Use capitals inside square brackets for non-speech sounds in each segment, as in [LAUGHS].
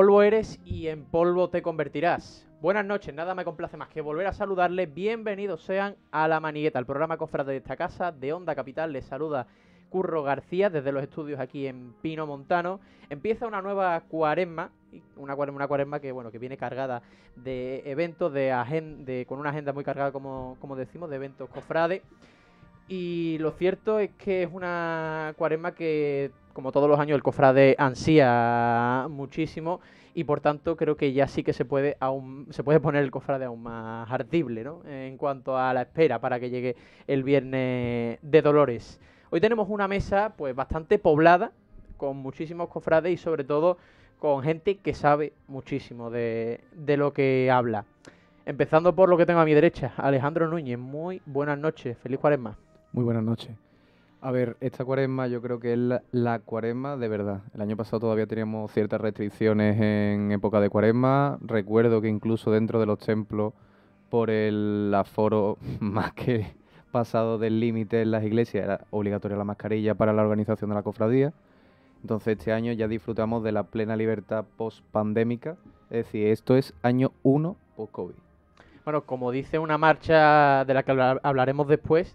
Polvo eres y en polvo te convertirás. Buenas noches, nada me complace más que volver a saludarles. Bienvenidos sean a La Manigueta, el programa cofrade de esta casa de Onda Capital. Les saluda Curro García desde los estudios aquí en Pino Montano. Empieza una nueva cuaresma, una cuaresma, una cuaresma que bueno que viene cargada de eventos, de, con una agenda muy cargada como, como decimos, de eventos cofrade. Y lo cierto es que es una cuaresma que como todos los años, el cofrade ansía muchísimo y por tanto creo que ya sí que se puede aún se puede poner el cofrade aún más ardible, ¿no? En cuanto a la espera para que llegue el viernes de Dolores. Hoy tenemos una mesa pues bastante poblada con muchísimos cofrades y sobre todo con gente que sabe muchísimo de, de lo que habla. Empezando por lo que tengo a mi derecha, Alejandro Núñez. Muy buenas noches, feliz cuaresma. Muy buenas noches. A ver, esta cuaresma yo creo que es la, cuaresma de verdad. El año pasado todavía teníamos ciertas restricciones en época de cuaresma. Recuerdo que incluso dentro de los templos, por el aforo [LAUGHS] más que pasado del límite en las iglesias, era obligatoria la mascarilla para la organización de la cofradía. Entonces este año ya disfrutamos de la plena libertad post-pandémica. Es decir, esto es año uno post-COVID. Bueno, como dice una marcha de la que hablaremos después,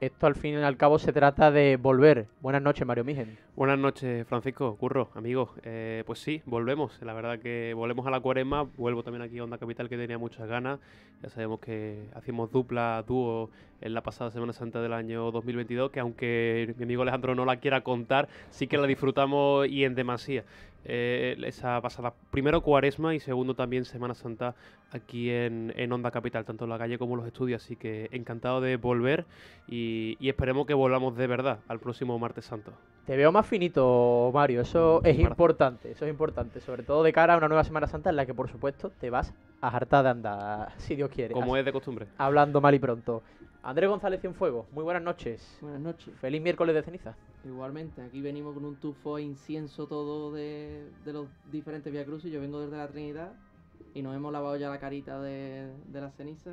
esto al fin y al cabo se trata de volver. Buenas noches, Mario Migen. Buenas noches, Francisco, Curro, amigos. Eh, pues sí, volvemos. La verdad que volvemos a la cuaresma. Vuelvo también aquí a Onda Capital, que tenía muchas ganas. Ya sabemos que Hacemos dupla, dúo en la pasada Semana Santa del año 2022, que aunque mi amigo Alejandro no la quiera contar, sí que la disfrutamos y en demasía. Eh, esa pasada, primero Cuaresma y segundo también Semana Santa aquí en, en Onda Capital, tanto en la calle como en los estudios, así que encantado de volver y, esperemos que volvamos de verdad al próximo martes santo. Te veo más finito, Mario, eso es importante, eso es importante, sobre todo de cara a una nueva Semana Santa en la que por supuesto te vas a hartar de andar, si Dios quiere. Como es de costumbre. Hablando mal y pronto. Andrés González Cienfuegos, muy buenas noches. Buenas noches. Feliz miércoles de ceniza. Igualmente, aquí venimos con un tufo de incienso todo de, de los diferentes Via Cruz y Yo vengo desde la Trinidad y nos hemos lavado ya la carita de, la ceniza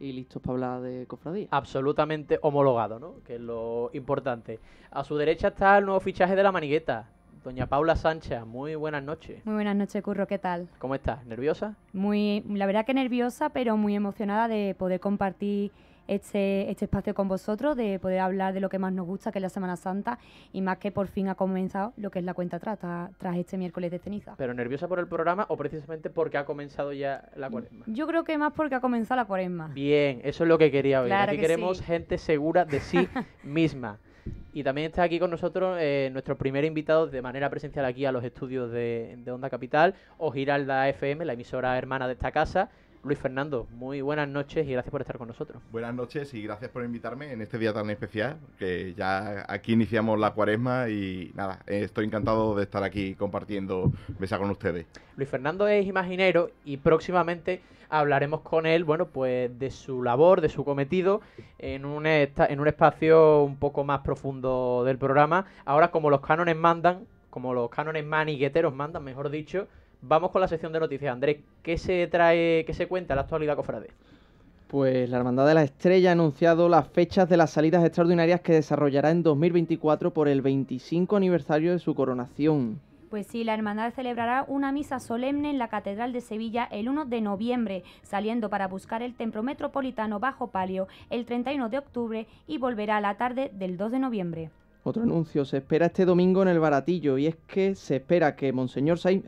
y listos para hablar de cofradía. Absolutamente homologado, ¿no? Que es lo importante. A su derecha está el nuevo fichaje de la manigueta. Doña Paula Sánchez, muy buenas noches. Muy buenas noches, Curro, ¿qué tal? ¿Cómo estás? ¿Nerviosa? Muy, la verdad que nerviosa, pero muy emocionada de poder compartir este, este espacio con vosotros, de poder hablar de lo que más nos gusta, que es la Semana Santa, y más que por fin ha comenzado lo que es la cuenta atrás, tras, este miércoles de ceniza. ¿Pero nerviosa por el programa o precisamente porque ha comenzado ya la cuaresma? Yo creo que más porque ha comenzado la cuaresma. Bien, eso es lo que quería oír. Aquí queremos gente segura de sí [LAUGHS] misma. Y también está aquí con nosotros eh, nuestro primer invitado de manera presencial aquí a los estudios de, de Onda Capital, o Giralda FM, la emisora hermana de esta casa, Luis Fernando, muy buenas noches y gracias por estar con nosotros. Buenas noches y gracias por invitarme en este día tan especial, que ya aquí iniciamos la cuaresma y nada, estoy encantado de estar aquí compartiendo mesa con ustedes. Luis Fernando es imaginero y próximamente hablaremos con él, bueno, pues de su labor, de su cometido, en un, en un espacio un poco más profundo del programa. Ahora, como los cánones mandan, como los cánones manigueteros mandan, mejor dicho, Vamos con la sección de noticias. Andrés, ¿qué se trae, qué se cuenta la actualidad cofrade? Pues la Hermandad de la Estrella ha anunciado las fechas de las salidas extraordinarias que desarrollará en 2024 por el 25 aniversario de su coronación. Pues sí, la hermandad celebrará una misa solemne en la Catedral de Sevilla el 1 de noviembre, saliendo para buscar el templo metropolitano bajo palio el 31 de octubre y volverá a la tarde del 2 de noviembre. Otro anuncio se espera este domingo en el Baratillo y es que se espera que Monseñor Saiz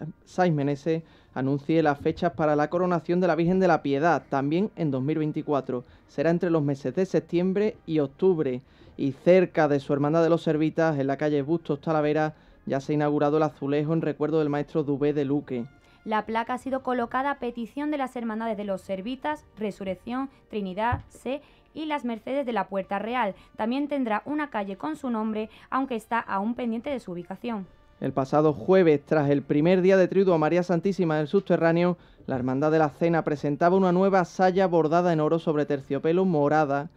anuncie las fechas para la coronación de la Virgen de la Piedad, también en 2024. Será entre los meses de septiembre y octubre y cerca de su hermandad de los Servitas, en la calle Bustos Talavera, ya se ha inaugurado el azulejo en recuerdo del maestro Dubé de Luque. La placa ha sido colocada a petición de las hermandades de los Servitas, Resurrección, Trinidad, C y las Mercedes de la Puerta Real. También tendrá una calle con su nombre, aunque está aún pendiente de su ubicación. El pasado jueves, tras el primer día de triduo a María Santísima del subterráneo, la Hermandad de la Cena presentaba una nueva saya bordada en oro sobre terciopelo morada,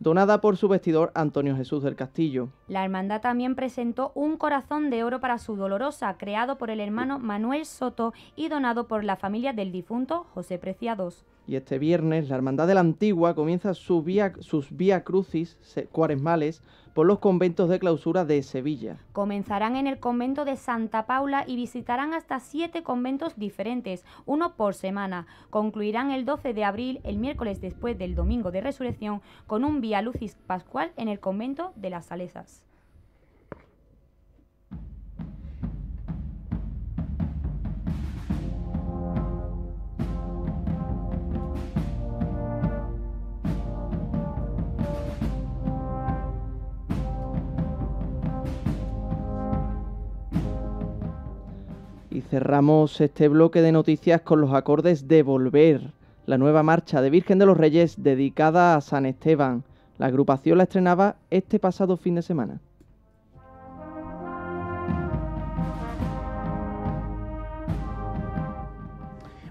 donada por su vestidor Antonio Jesús del Castillo. La hermandad también presentó un corazón de oro para su dolorosa, creado por el hermano Manuel Soto y donado por la familia del difunto José Preciados y este viernes la Hermandad de la Antigua comienza su sus vía crucis cuaresmales por los conventos de clausura de Sevilla. Comenzarán en el convento de Santa Paula y visitarán hasta siete conventos diferentes, uno por semana. Concluirán el 12 de abril, el miércoles después del Domingo de Resurrección, con un vía lucis pascual en el convento de las Salesas. Y cerramos este bloque de noticias con los acordes de Volver, la nueva marcha de Virgen de los Reyes dedicada a San Esteban. La agrupación la estrenaba este pasado fin de semana.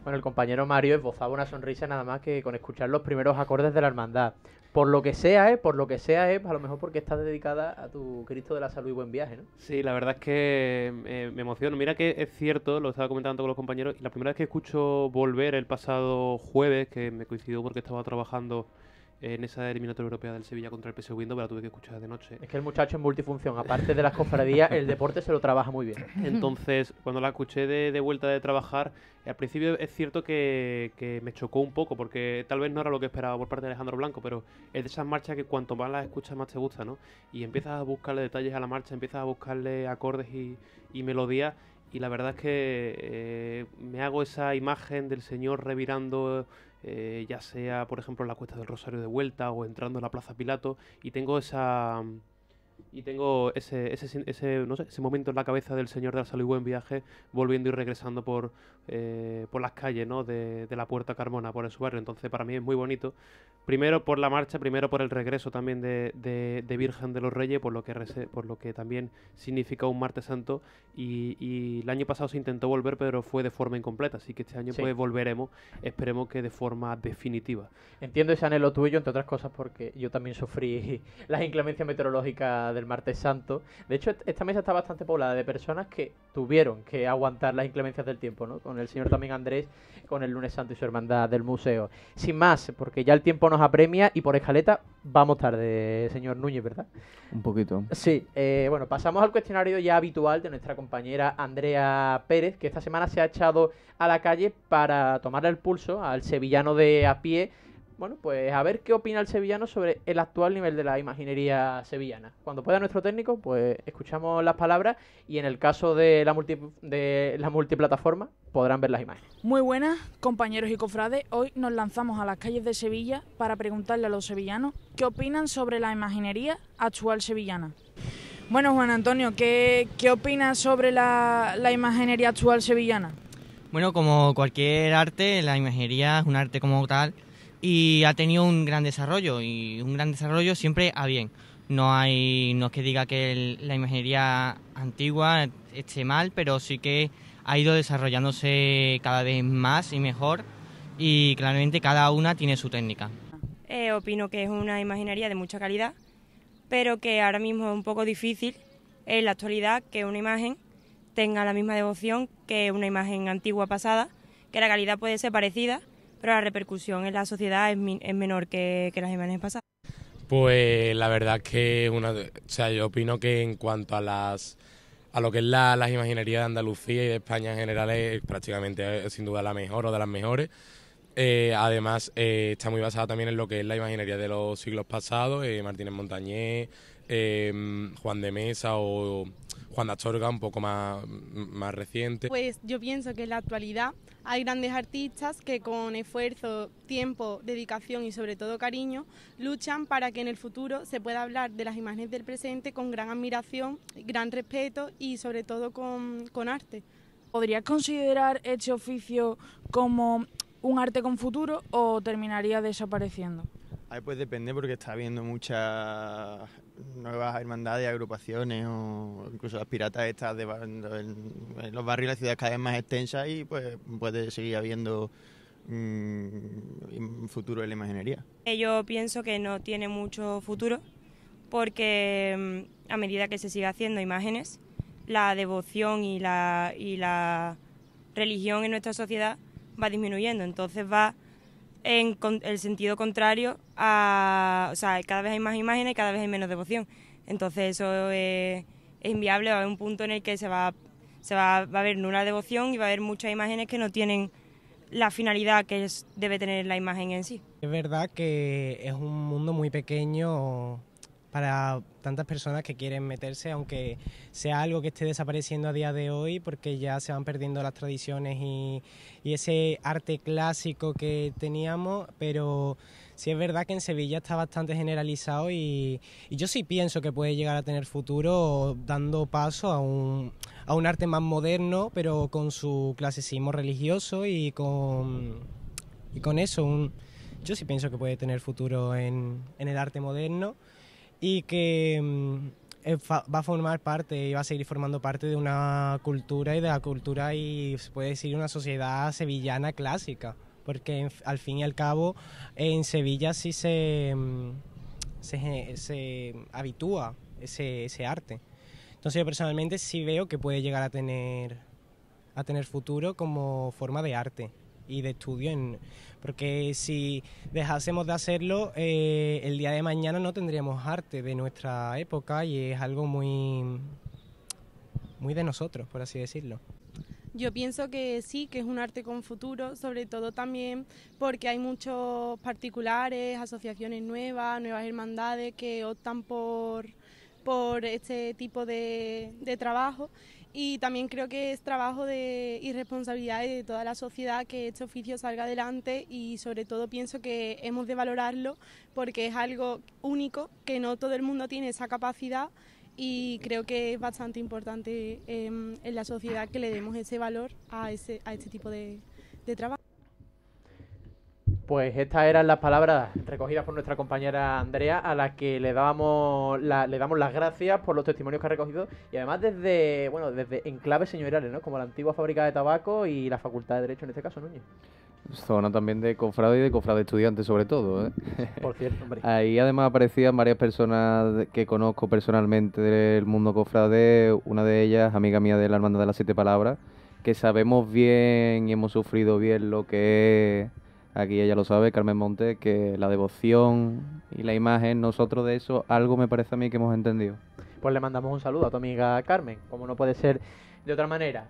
Bueno, el compañero Mario esbozaba una sonrisa nada más que con escuchar los primeros acordes de la hermandad. Por lo que sea, ¿eh? Por lo que sea, ¿eh? A lo mejor porque estás dedicada a tu Cristo de la Salud y Buen Viaje, ¿no? Sí, la verdad es que eh, me emociono. Mira que es cierto, lo estaba comentando con los compañeros, la primera vez que escucho Volver el pasado jueves, que me coincidió porque estaba trabajando en esa eliminatoria europea del Sevilla contra el PSV pero la tuve que escuchar de noche. Es que el muchacho es multifunción, aparte de las cofradías, el deporte se lo trabaja muy bien. Entonces, cuando la escuché de, vuelta de trabajar, al principio es cierto que, me chocó un poco, porque tal vez no era lo que esperaba por parte de Alejandro Blanco, pero es de esas marchas que cuanto más las escuchas, más te gusta, ¿no? Y empiezas a buscarle detalles a la marcha, empiezas a buscarle acordes y, melodías y la verdad es que eh, me hago esa imagen del señor revirando eh, ya sea por ejemplo en la Cuesta del Rosario de vuelta o entrando en la Plaza Pilato, y tengo esa, y tengo ese, ese, ese, no sé, ese momento en la cabeza del señor de la salud y buen viaje volviendo y regresando por, eh, por las calles ¿no? de, la Puerta Carmona, por el su barrio. Entonces para mí es muy bonito. Primero por la marcha, primero por el regreso también de, Virgen de los Reyes, por lo que, por lo que también significa un martes santo. Y, el año pasado se intentó volver, pero fue de forma incompleta. Así que este año pues volveremos, esperemos que de forma definitiva. Entiendo ese anhelo tuyo, entre otras cosas, porque yo también sufrí [LAUGHS] las inclemencias meteorológicas del martes santo. De hecho, esta mesa está bastante poblada de personas que tuvieron que aguantar las inclemencias del tiempo, ¿no? Con el señor también Andrés, con el lunes santo y su hermandad del museo. Sin más, porque ya el tiempo nos apremia y por escaleta vamos tarde, señor Núñez, ¿verdad? Un poquito. Sí, eh, bueno, pasamos al cuestionario ya habitual de nuestra compañera Andrea Pérez, que esta semana se ha echado a la calle para tomar el pulso al sevillano de a pie bueno, pues a ver qué opina el sevillano sobre el actual nivel de la imaginería sevillana. Cuando pueda nuestro técnico, pues escuchamos las palabras y en el caso de la, de la multiplataforma podrán ver las imágenes. Muy buenas, compañeros y cofrades. Hoy nos lanzamos a las calles de Sevilla para preguntarle a los sevillanos qué opinan sobre la imaginería actual sevillana. Bueno, Juan Antonio, ¿qué, opinas sobre la, la imaginería actual sevillana? Bueno, como cualquier arte, la imaginería es un arte como tal y ha tenido un gran desarrollo y un gran desarrollo siempre a bien. No hay no es que diga que la imaginería antigua esté mal, pero sí que ha ido desarrollándose cada vez más y mejor y claramente cada una tiene su técnica. Eh, opino que es una imaginería de mucha calidad, pero que ahora mismo es un poco difícil en la actualidad que una imagen tenga la misma devoción que una imagen antigua pasada, que la calidad puede ser parecida, pero la repercusión en la sociedad es, menor que, las imágenes pasadas. Pues la verdad es que una, o sea, yo opino que en cuanto a las a lo que es la, las imaginerías de Andalucía y de España en general es prácticamente sin duda la mejor o de las mejores. Eh, además, eh, está muy basada también en lo que es la imaginería de los siglos pasados, eh, Martínez Montañés, em, Juan de Mesa o Juan de Astorga, un poco más, más reciente. Pues yo pienso que en la actualidad hay grandes artistas que con esfuerzo, tiempo, dedicación y sobre todo cariño luchan para que en el futuro se pueda hablar de las imágenes del presente con gran admiración, gran respeto y sobre todo con, arte. ¿Podrías considerar este oficio como un arte con futuro o terminaría desapareciendo? pues depende porque está habiendo muchas nuevas hermandades, agrupaciones o incluso las piratas estas en, los barrios de las ciudades cada vez más extensas y pues puede seguir habiendo un mm, futuro en la imaginería. Eh, yo pienso que no tiene mucho futuro porque mm, a medida que se siga haciendo imágenes, la devoción y la, y la religión en nuestra sociedad va disminuyendo, entonces va en el sentido contrario a, o sea, cada vez hay más imágenes y cada vez hay menos devoción. Entonces eso es, inviable, va a haber un punto en el que se va, se va, va a haber nula devoción y va a haber muchas imágenes que no tienen la finalidad que debe tener la imagen en sí. Es verdad que es un mundo muy pequeño para tantas personas que quieren meterse, aunque sea algo que esté desapareciendo a día de hoy, porque ya se van perdiendo las tradiciones y, ese arte clásico que teníamos, pero sí es verdad que en Sevilla está bastante generalizado y, yo sí pienso que puede llegar a tener futuro dando paso a un, arte más moderno, pero con su clasicismo religioso y con, y con eso. yo sí pienso que puede tener futuro en, en el arte moderno y que mm, eh, va a formar parte y va a seguir formando parte de una cultura y de la cultura y se puede decir una sociedad sevillana clásica, porque al fin y al cabo en Sevilla sí se, mm, se, habitúa ese, ese arte. Entonces yo personalmente sí veo que puede llegar a a tener futuro como forma de arte y de estudio, en, porque si dejásemos de hacerlo, eh, el día de mañana no tendríamos arte de nuestra época y es algo muy, muy de nosotros, por así decirlo. Yo pienso que sí, que es un arte con futuro, sobre todo también porque hay muchos particulares, asociaciones nuevas, nuevas hermandades que optan por, por este tipo de trabajo y también creo que es trabajo de, y responsabilidad de toda la sociedad que este oficio salga adelante y sobre todo pienso que hemos de valorarlo porque es algo único, que no todo el mundo tiene esa capacidad y creo que es bastante importante em, en la sociedad que le demos ese valor a, ese, a este tipo de trabajo. Pues estas eran las palabras recogidas por nuestra compañera Andrea, a la que le dábamos le damos las gracias por los testimonios que ha recogido y además desde bueno desde enclaves señoriales, ¿no? Como la antigua fábrica de tabaco y la Facultad de Derecho en este caso, Núñez. Zona también de cofrado y de de estudiantes sobre todo, ¿eh? Por cierto, hombre. [LAUGHS] Ahí además aparecían varias personas que conozco personalmente del mundo cofrade, una de ellas amiga mía de la Hermandad de las Siete Palabras, que sabemos bien y hemos sufrido bien lo que es Aquí ella lo sabe, Carmen Monte, que la devoción y la imagen, nosotros de eso, algo me parece a mí que hemos entendido. Pues le mandamos un saludo a tu amiga Carmen, como no puede ser de otra manera.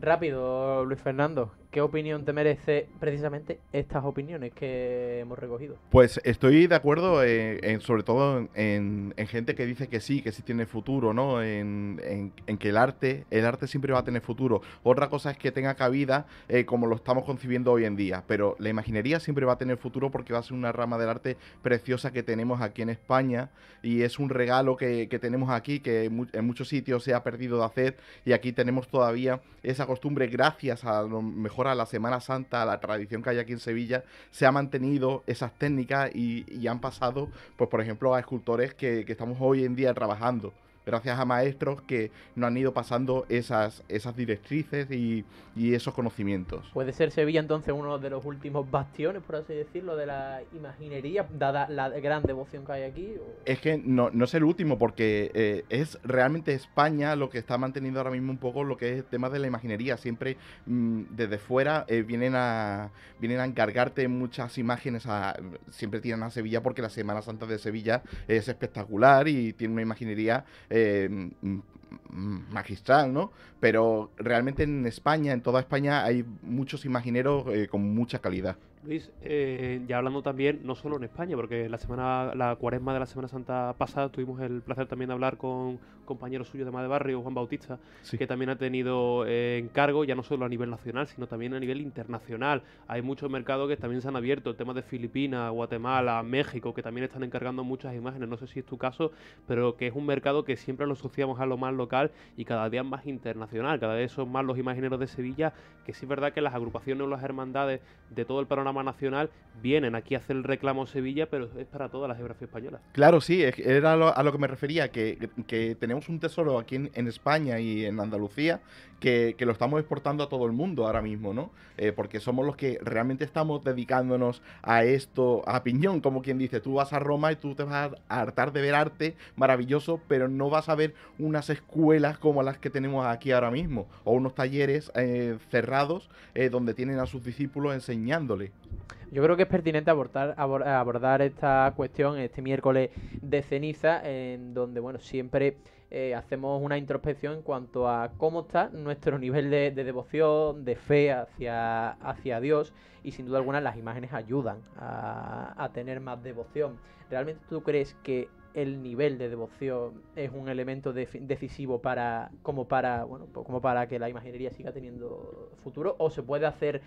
Rápido, Luis Fernando, ¿Qué opinión te merece precisamente estas opiniones que hemos recogido? Pues estoy de acuerdo, eh, sobre todo en, gente que dice que sí, que sí tiene futuro, ¿no? En, que el arte, el arte siempre va a tener futuro. Otra cosa es que tenga cabida eh, como lo estamos concibiendo hoy en día, pero la imaginería siempre va a tener futuro porque va a ser una rama del arte preciosa que tenemos aquí en España y es un regalo que, que tenemos aquí que en muchos sitios se ha perdido de hacer y aquí tenemos todavía esa costumbre gracias a lo mejor la Semana Santa, la tradición que hay aquí en Sevilla, se ha mantenido esas técnicas y, han pasado, pues por ejemplo, a escultores que estamos hoy en día trabajando gracias a maestros que nos han ido pasando esas, esas directrices y, esos conocimientos. Puede ser Sevilla entonces uno de los últimos bastiones, por así decirlo, de la imaginería, dada la gran devoción que hay aquí. Es que no, es el último, porque eh, es realmente España lo que está manteniendo ahora mismo un poco lo que es el tema de la imaginería. Siempre mm, desde fuera eh, vienen, a, vienen a encargarte muchas imágenes, siempre tienen a Sevilla porque la Semana Santa de Sevilla es espectacular y tiene una imaginería eh, magistral, ¿no? Pero realmente en España, en toda España, hay muchos imagineros eh, con mucha calidad. Luis, eh, ya hablando también, no solo en España, porque la semana, la cuaresma de la Semana Santa pasada tuvimos el placer también de hablar con compañero suyo de Madre Barrio, Juan Bautista, que también ha tenido eh, encargo, ya no solo a nivel nacional, sino también a nivel internacional. Hay muchos mercados que también se han abierto, el tema de Filipinas, Guatemala, México, que también están encargando muchas imágenes, no sé si es tu caso, pero que es un mercado que siempre lo asociamos a lo más local y cada día más internacional, cada vez son más los imagineros de Sevilla, que sí es verdad que las agrupaciones o las hermandades de todo el panorama nacional, vienen aquí a hacer el reclamo Sevilla, pero es para toda la geografía española. Claro, sí, era a lo que me refería, que, tenemos un tesoro aquí en, España y en Andalucía que, lo estamos exportando a todo el mundo ahora mismo, ¿no? Eh, porque somos los que realmente estamos dedicándonos a esto, a piñón, como quien dice, tú vas a Roma y tú te vas a hartar de ver arte maravilloso, pero no vas a ver unas escuelas como las que tenemos aquí ahora mismo, o unos talleres eh, cerrados eh, donde tienen a sus discípulos enseñándole. Yo creo que es pertinente abordar, abordar esta cuestión este miércoles de ceniza, en donde, bueno, siempre eh, hacemos una introspección en cuanto a cómo está nuestro [LAUGHS] nivel de, devoción, de fe hacia, hacia Dios, y sin duda alguna las imágenes ayudan a, tener más devoción. ¿Realmente tú crees que el nivel de devoción es un elemento decisivo para como para bueno como para que la imaginería siga teniendo futuro o se puede hacer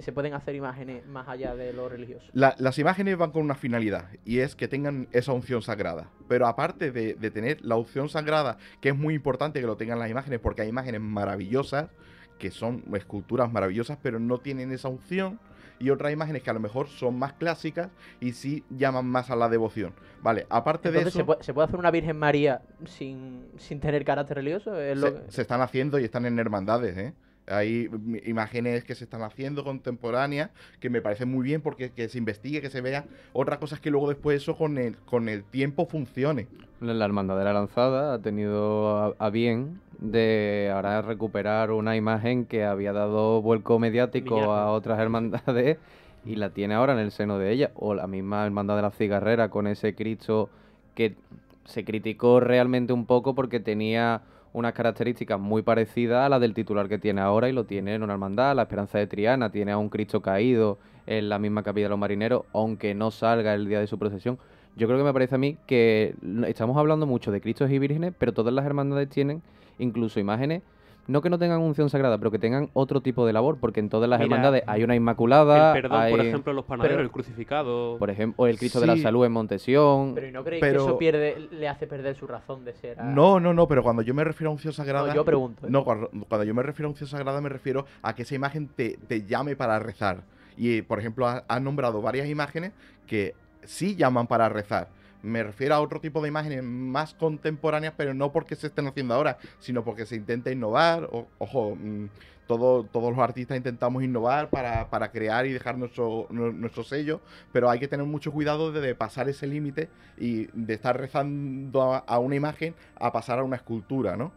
se pueden hacer imágenes más allá de lo religioso. las imágenes van con una finalidad y es que tengan esa unción sagrada. Pero aparte de, tener la unción sagrada, que es muy importante que lo tengan las imágenes porque hay imágenes maravillosas, que son esculturas maravillosas, pero no tienen esa unción. Y otras imágenes que a lo mejor son más clásicas y sí llaman más a la devoción. Vale, aparte de eso. ¿se puede, hacer una Virgen María sin, tener carácter religioso? se, se están haciendo y están en hermandades, ¿eh? Hay imágenes que se están haciendo contemporáneas que me parece muy bien porque que se investigue, que se vea otras cosas que luego después eso con el, con el tiempo funcione. La Hermandad de la Lanzada ha tenido a, bien de ahora recuperar una imagen que había dado vuelco mediático a otras hermandades y la tiene ahora en el seno de ella. O la misma Hermandad de la Cigarrera con ese Cristo que se criticó realmente un poco porque tenía unas características muy parecidas a la del titular que tiene ahora y lo tiene en una hermandad, la Esperanza de Triana, tiene a un Cristo caído en la misma capilla de los marineros, aunque no salga el día de su procesión. Yo creo que me parece a mí que estamos hablando mucho de Cristos y vírgenes, pero todas las hermandades tienen incluso imágenes no que no tengan unción sagrada, pero que tengan otro tipo de labor, porque en todas las hermandades hay una inmaculada. perdón, por ejemplo, los panaderos, el crucificado. Por ejemplo, el Cristo de la Salud en Montesión. Pero ¿y no creéis que eso pierde, le hace perder su razón de ser? No, no, no, pero cuando yo me refiero a unción sagrada. No, yo pregunto. ¿eh? No, cuando, yo me refiero a unción sagrada, me refiero a que esa imagen te, llame para rezar. Y, por ejemplo, has nombrado varias imágenes que sí llaman para rezar me refiero a otro tipo de imágenes más contemporáneas, pero no porque se estén haciendo ahora, sino porque se intenta innovar. ojo, mm, todo, todos los artistas intentamos innovar para, crear y dejar nuestro, nuestro, sello, pero hay que tener mucho cuidado de, pasar ese límite y de estar rezando a, una imagen a pasar a una escultura, ¿no?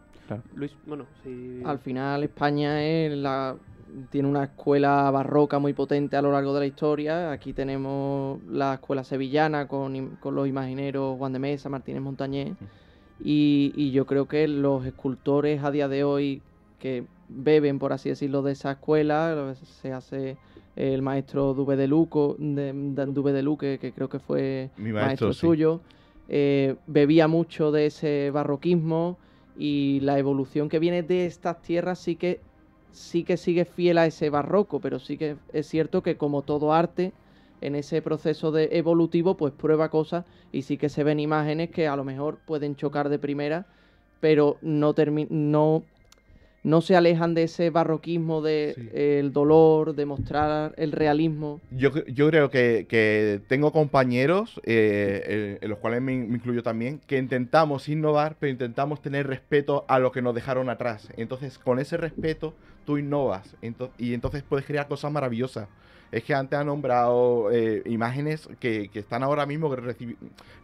Luis, bueno, si... Al final España es la tiene una escuela barroca muy potente a lo largo de la historia. Aquí tenemos la escuela sevillana con, los imagineros Juan de Mesa, Martínez Montañés. Y, yo creo que los escultores a día de hoy que beben, por así decirlo, de esa escuela, se hace el maestro Dube de, Luco, de, de Luque, que creo que fue maestro, suyo, eh, bebía mucho de ese barroquismo y la evolución que viene de estas tierras sí que sí que sigue fiel a ese barroco, pero sí que es cierto que como todo arte, en ese proceso de evolutivo, pues prueba cosas y sí que se ven imágenes que a lo mejor pueden chocar de primera, pero no, no no se alejan de ese barroquismo, del de, el dolor, de mostrar el realismo. Yo, yo creo que, tengo compañeros, eh, eh, en los cuales me, incluyo también, que intentamos innovar, pero intentamos tener respeto a lo que nos dejaron atrás. Entonces, con ese respeto, tú innovas y entonces puedes crear cosas maravillosas. Es que antes han nombrado eh, imágenes que, están ahora mismo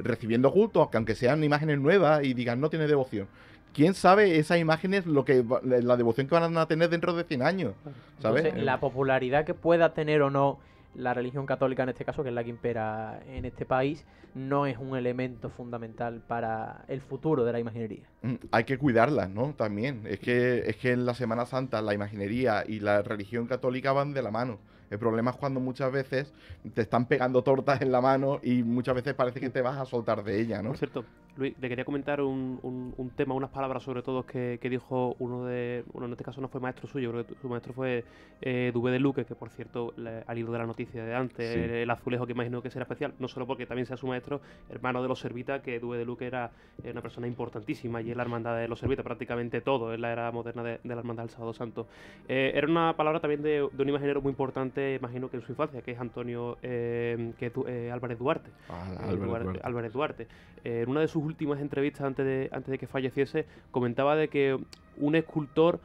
recibiendo culto, aunque sean imágenes nuevas y digan no tiene devoción quién sabe esas imágenes, lo que la devoción que van a tener dentro de 100 años. ¿sabes? la popularidad que pueda tener o no la religión católica en este caso, que es la que impera en este país, no es un elemento fundamental para el futuro de la imaginería. Mm, hay que cuidarla, ¿no? También. Es que, es que en la Semana Santa la imaginería y la religión católica van de la mano. El problema es cuando muchas veces te están pegando tortas en la mano y muchas veces parece que te vas a soltar de ella, ¿no? Por cierto, Luis, te quería comentar un, tema, unas palabras sobre todo que, dijo uno de. Bueno, en este caso no fue maestro suyo, creo su maestro fue eh, Duve de Luque, que por cierto, ha al de la noticia de antes, el, azulejo que imagino que será especial, no solo porque también sea su maestro, hermano de los Servita, que Duve de Luque era una persona importantísima y en la hermandad de los Servita, prácticamente todo en la era moderna de, la hermandad del Sábado Santo. Eh, era una palabra también de, de un imaginero muy importante imagino que en su infancia, que es Antonio eh, que, eh, Álvarez eh, Duarte. Álvarez, Duarte. Duarte. en una de sus últimas entrevistas antes de, antes de que falleciese, comentaba de que un escultor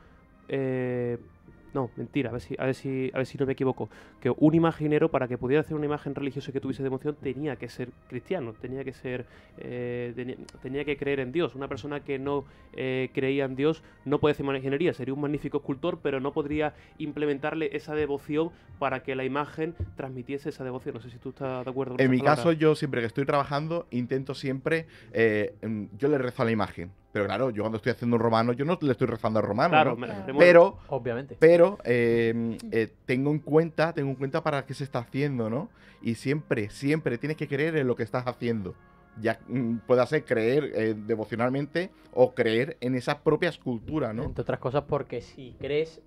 no, mentira, a ver, si, a, ver si, a ver si no me equivoco. Que un imaginero, para que pudiera hacer una imagen religiosa y que tuviese devoción, tenía que ser cristiano, tenía que ser. Eh, tenía, que creer en Dios. Una persona que no eh, creía en Dios no puede hacer una ingeniería, sería un magnífico escultor, pero no podría implementarle esa devoción para que la imagen transmitiese esa devoción. No sé si tú estás de acuerdo. Con en mi caso, yo siempre que estoy trabajando, intento siempre. Eh, mm, yo le rezo a la imagen. Pero claro, yo cuando estoy haciendo un romano, yo no le estoy rezando a romano. Claro, pero, obviamente. Pero em, eh, tengo en cuenta, tengo en cuenta para qué se está haciendo, ¿no? Y siempre, siempre tienes que creer en lo que estás haciendo. Ya mm, pueda ser creer eh, devocionalmente o creer en esa propia escultura ¿no? Entre otras cosas, porque si crees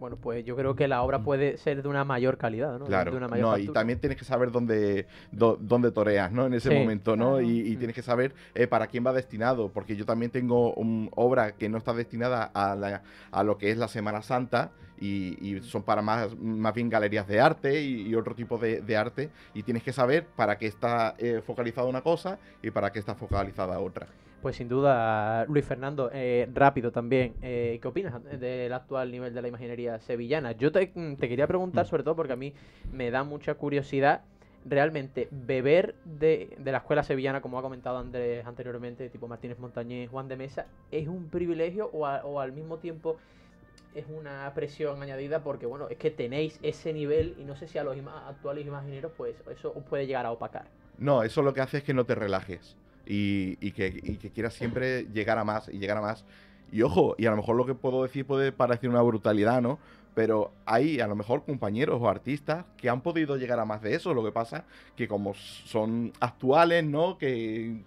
bueno, pues yo creo que la obra mm. puede ser de una mayor calidad, ¿no? Claro. no, y también tienes que saber dónde, dónde toreas, ¿no? En ese momento, ¿no? Y, tienes que saber eh, para quién va destinado, porque yo también tengo una obra que no está destinada a, a lo que es la Semana Santa. Y, mm. son para más, más bien galerías de arte y, otro tipo de, arte. Y tienes que saber para qué está eh, focalizada una cosa y para qué está focalizada otra. Pues sin duda, Luis Fernando, eh, rápido también, eh, ¿qué opinas del actual nivel de la imaginería sevillana? Yo te, mm, quería preguntar, mm. sobre todo porque a mí me da mucha curiosidad realmente beber de, de, la escuela sevillana, como ha comentado Andrés anteriormente, tipo Martínez Montañés, Juan de Mesa, es un privilegio o, al mismo tiempo es una presión añadida porque, bueno, es que tenéis ese nivel y no sé si a los actuales imagineros, pues eso os puede llegar a opacar. No, eso lo que hace es que no te relajes y, que, quiera siempre llegar a más y llegar a más. Y ojo, y a lo mejor lo que puedo decir puede parecer una brutalidad, ¿no? Pero hay a lo mejor compañeros o artistas que han podido llegar a más de eso. Lo que pasa que como son actuales, ¿no? Que,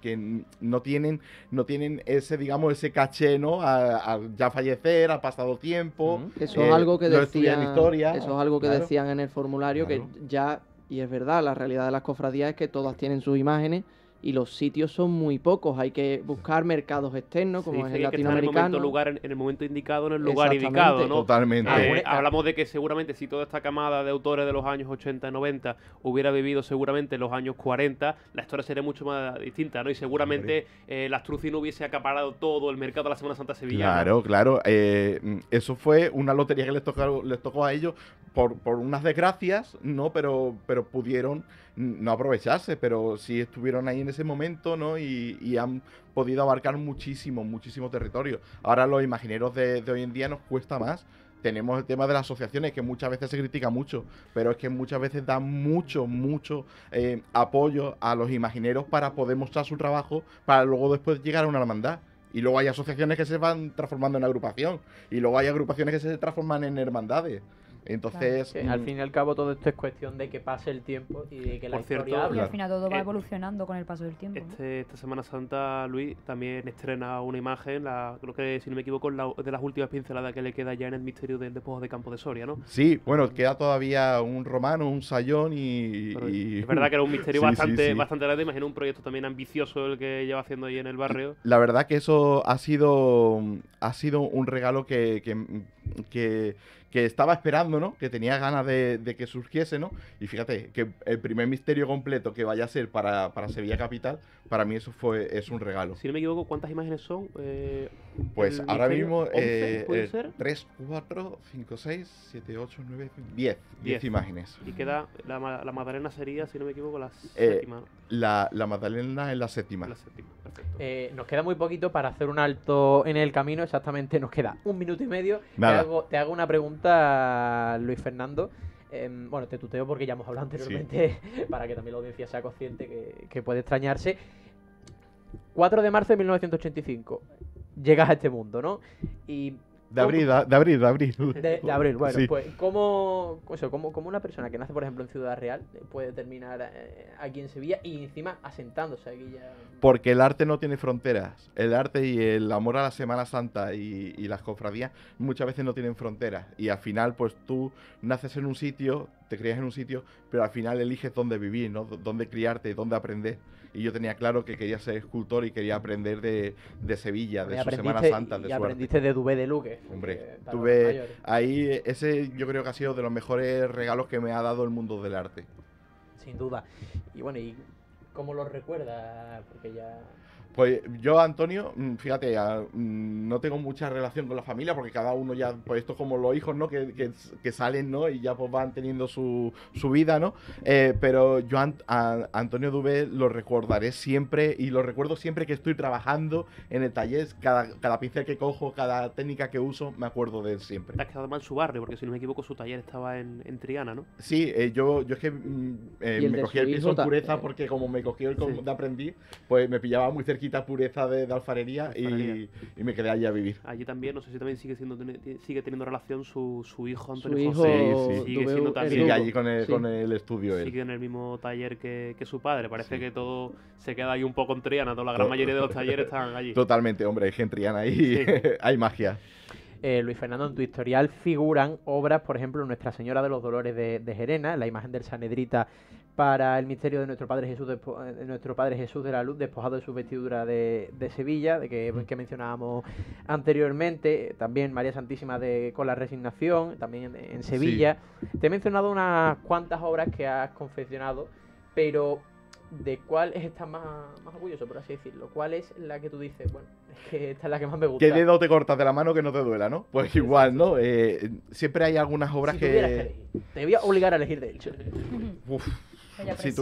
no tienen, no tienen ese, digamos, ese caché, ¿no? A, ya fallecer, ha pasado tiempo. Eso es eh, algo que decían. Historia, eso es algo que decían en el formulario, que ya, y es verdad, la realidad de las cofradías es que todas tienen sus imágenes y los sitios son muy pocos. Hay que buscar mercados externos, como es el latinoamericano. En el, momento, lugar, en, el momento indicado, en el lugar indicado, Totalmente. Ah, pues, ah. hablamos de que seguramente si toda esta camada de autores de los años 80 y 90 hubiera vivido seguramente en los años 40, la historia sería mucho más distinta, ¿no? Y seguramente eh, la astrucina hubiese acaparado todo el mercado de la Semana Santa Sevilla. Claro, claro. Eh, mm, eso fue una lotería que les tocó, les tocó a ellos, por, unas desgracias, ¿no? Pero, pero pudieron no aprovecharse, pero sí estuvieron ahí en ese momento, ¿no? Y, han podido abarcar muchísimo, muchísimo territorio. Ahora los imagineros de, hoy en día nos cuesta más. Tenemos el tema de las asociaciones, que muchas veces se critica mucho, pero es que muchas veces dan mucho, mucho eh, apoyo a los imagineros para poder mostrar su trabajo, para luego después llegar a una hermandad. Y luego hay asociaciones que se van transformando en agrupación. Y luego hay agrupaciones que se transforman en hermandades. Entonces. Al mm. fin y al cabo, todo esto es cuestión de que pase el tiempo y de que la historia cierto, Y al final todo va eh, evolucionando con el paso del tiempo. Este, esta Semana Santa, Luis también estrena una imagen, la, creo que, si no me equivoco, de las últimas pinceladas que le queda ya en el misterio del despojo de Campo de Soria, ¿no? Sí, bueno, queda todavía un romano, un sayón y. Es verdad que era un misterio [LAUGHS] bastante, bastante grande. Imagino un proyecto también ambicioso el que lleva haciendo ahí en el barrio. La verdad que eso ha sido, ha sido un regalo que, que, que estaba esperando, ¿no? Que tenía ganas de, de, que surgiese, ¿no? Y fíjate, que el primer misterio completo que vaya a ser para, para Sevilla Capital, para mí eso fue es un regalo. Si no me equivoco, ¿cuántas imágenes son? Eh, pues ahora mismo, 11, eh, ¿puede eh, ser? 3, 4, 5, 6, 7, 8, 9, 10, 10, imágenes. Y queda, la, la Magdalena sería, si no me equivoco, la eh, séptima. La, la Magdalena es la séptima. La séptima, perfecto. Eh, nos queda muy poquito para hacer un alto en el camino, exactamente nos queda un minuto y medio. Nada, te hago una pregunta, Luis Fernando. Em, bueno, te tuteo porque ya hemos hablado anteriormente, [LAUGHS] para que también la audiencia sea consciente que, que, puede extrañarse. 4 de marzo de 1985, llegas a este mundo, ¿no? Y de abril, de abril, de abril. De, [LAUGHS] abril, bueno, pues ¿cómo, una persona que nace, por ejemplo, en Ciudad Real eh, puede terminar eh, aquí en Sevilla y encima asentándose aquí ya? Porque el arte no tiene fronteras. El arte y el amor a la Semana Santa y, y las cofradías muchas veces no tienen fronteras. Y al final, pues tú naces en un sitio, te en un sitio, pero al final eliges dónde vivir, ¿no? dónde criarte, dónde aprender. Y yo tenía claro que quería ser escultor y quería aprender de, Sevilla, de su Semana Santa, de y aprendiste de Dubé de Luque. Hombre, tuve ahí, ese yo creo que ha sido de los mejores regalos que me ha dado el mundo del arte. Sin duda. Y bueno, ¿y cómo lo recuerdas? Porque ya pues yo, Antonio, mm, fíjate, mm, no tengo mucha relación con la familia porque cada uno ya, pues esto es como los hijos, ¿no? Que, que, salen, ¿no? Y ya pues van teniendo su, su vida, ¿no? Eh, pero yo a, Antonio Dubé lo recordaré siempre y lo recuerdo siempre que estoy trabajando en el taller. Cada, cada pincel que cojo, cada técnica que uso, me acuerdo de él siempre. Te has quedado mal su barrio porque si no me equivoco su taller estaba en, en Triana, ¿no? Sí, eh, yo, yo es que mm, eh, me cogí el piso en pureza porque como me cogió el sí. de pues me pillaba muy cerca quita pureza de, alfarería, Y, me quedé allí a vivir. Allí también, no sé si también sigue siendo sigue teniendo relación su, hijo Antonio José. sí, Sigue allí con el, con estudio. Sigue en el mismo taller que, su padre. Parece que todo se queda ahí un poco en Triana. Toda la gran mayoría de los [LAUGHS] talleres están allí. Totalmente, hombre, hay gente en Triana ahí. [LAUGHS] hay magia. Eh, Luis Fernando, en tu historial figuran obras, por ejemplo, Nuestra Señora de los Dolores de, de Gerena, la imagen del Sanedrita para el misterio de nuestro Padre Jesús eh, de, nuestro Padre Jesús de la Luz, despojado de su vestidura de, Sevilla, de que, mencionábamos anteriormente, también María Santísima de con la resignación, también en, Sevilla. Te he mencionado unas cuantas obras que has confeccionado, pero ¿de cuál es esta más, más orgulloso, por así decirlo? ¿Cuál es la que tú dices, bueno, es que esta es la que más me gusta? ¿Qué dedo te cortas de la mano que no te duela, no? Pues igual, ¿no? Eh, siempre hay algunas obras que... que Te voy a obligar a elegir, de hecho. Uf si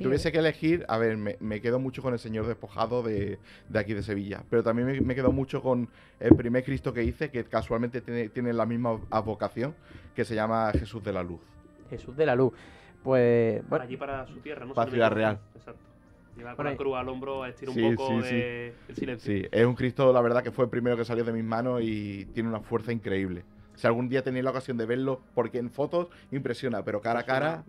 tuviese, que elegir, a ver, me, quedo mucho con el Señor Despojado de, aquí de Sevilla, pero también me, quedo mucho con el primer Cristo que hice, que casualmente tiene, la misma advocación, que se llama Jesús de la Luz. Jesús de la Luz. Pues. Bueno, Allí para su tierra, ¿no? Para Ciudad Real. Exacto. Llevar con la cruz al hombro a estirar un poco El silencio. Sí, es un Cristo, la verdad, que fue el primero que salió de mis manos y tiene una fuerza increíble. Si algún día tenéis la ocasión de verlo, porque en fotos impresiona, pero cara a cara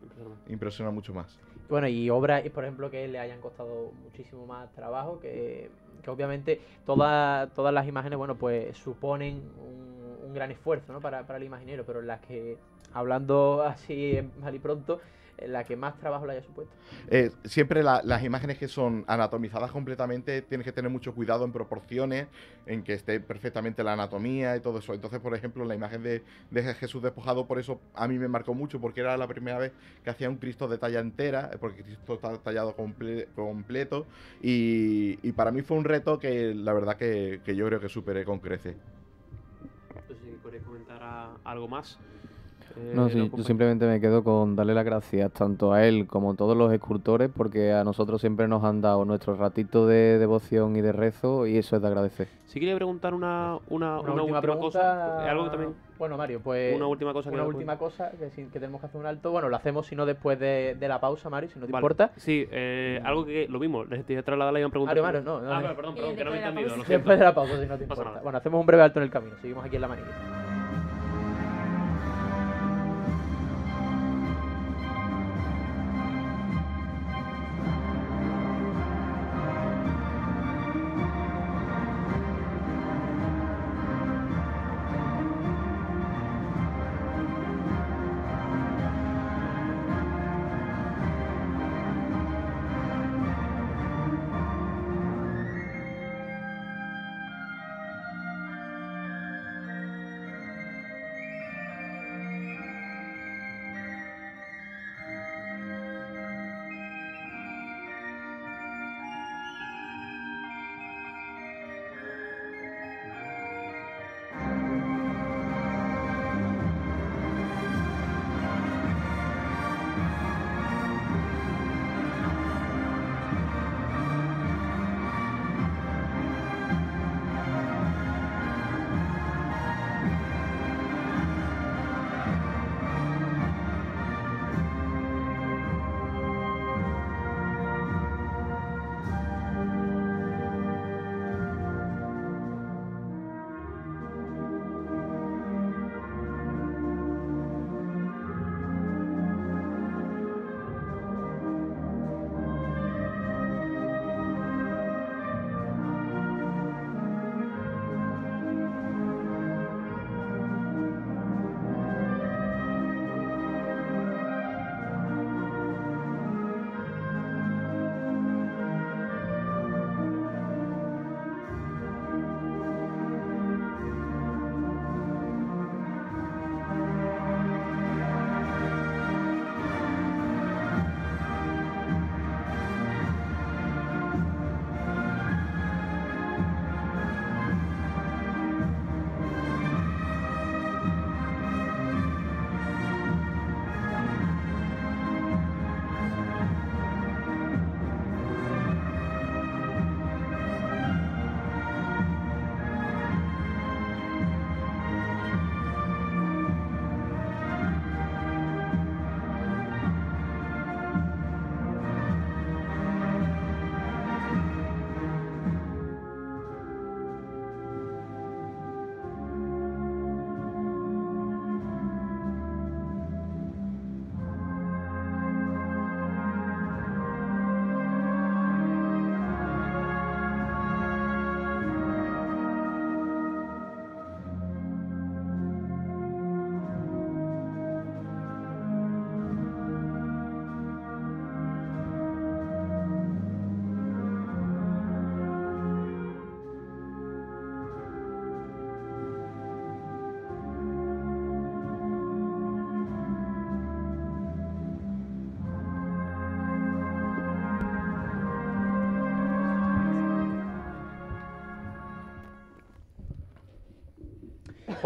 impresiona mucho más. Bueno, y obras, por ejemplo, que le hayan costado muchísimo más trabajo, que, obviamente todas las imágenes, bueno, pues suponen un, gran esfuerzo, ¿no? Para, para, el imaginero, pero las que, hablando así mal y pronto, la que más trabajo le haya supuesto. Eh, siempre las imágenes que son anatomizadas completamente tienes que tener mucho cuidado en proporciones, en que esté perfectamente la anatomía y todo eso. Entonces, por ejemplo, la imagen de, Jesús despojado, por eso a mí me marcó mucho, porque era la primera vez que hacía un Cristo de talla entera, eh, porque Cristo está tallado completo. Y, para mí fue un reto que la verdad que, yo creo que superé con Crece... comentar algo más. Eh, no, sí, yo simplemente me quedo con darle las gracias tanto a él como a todos los escultores porque a nosotros siempre nos han dado nuestro ratito de devoción y de rezo y eso es de agradecer. Si quería preguntar una, una, última, cosa, algo también... Bueno, Mario, pues una última cosa, que, una última cosa que, tenemos que hacer un alto. Bueno, lo hacemos si no después de, la pausa, Mario, si no te importa. Sí, eh, algo que lo mismo, les estoy trasladando la pregunta. Mario, no. Ah, perdón, perdón, que no me de la pausa, si no te importa. Bueno, hacemos un breve alto en el camino, seguimos aquí en la manita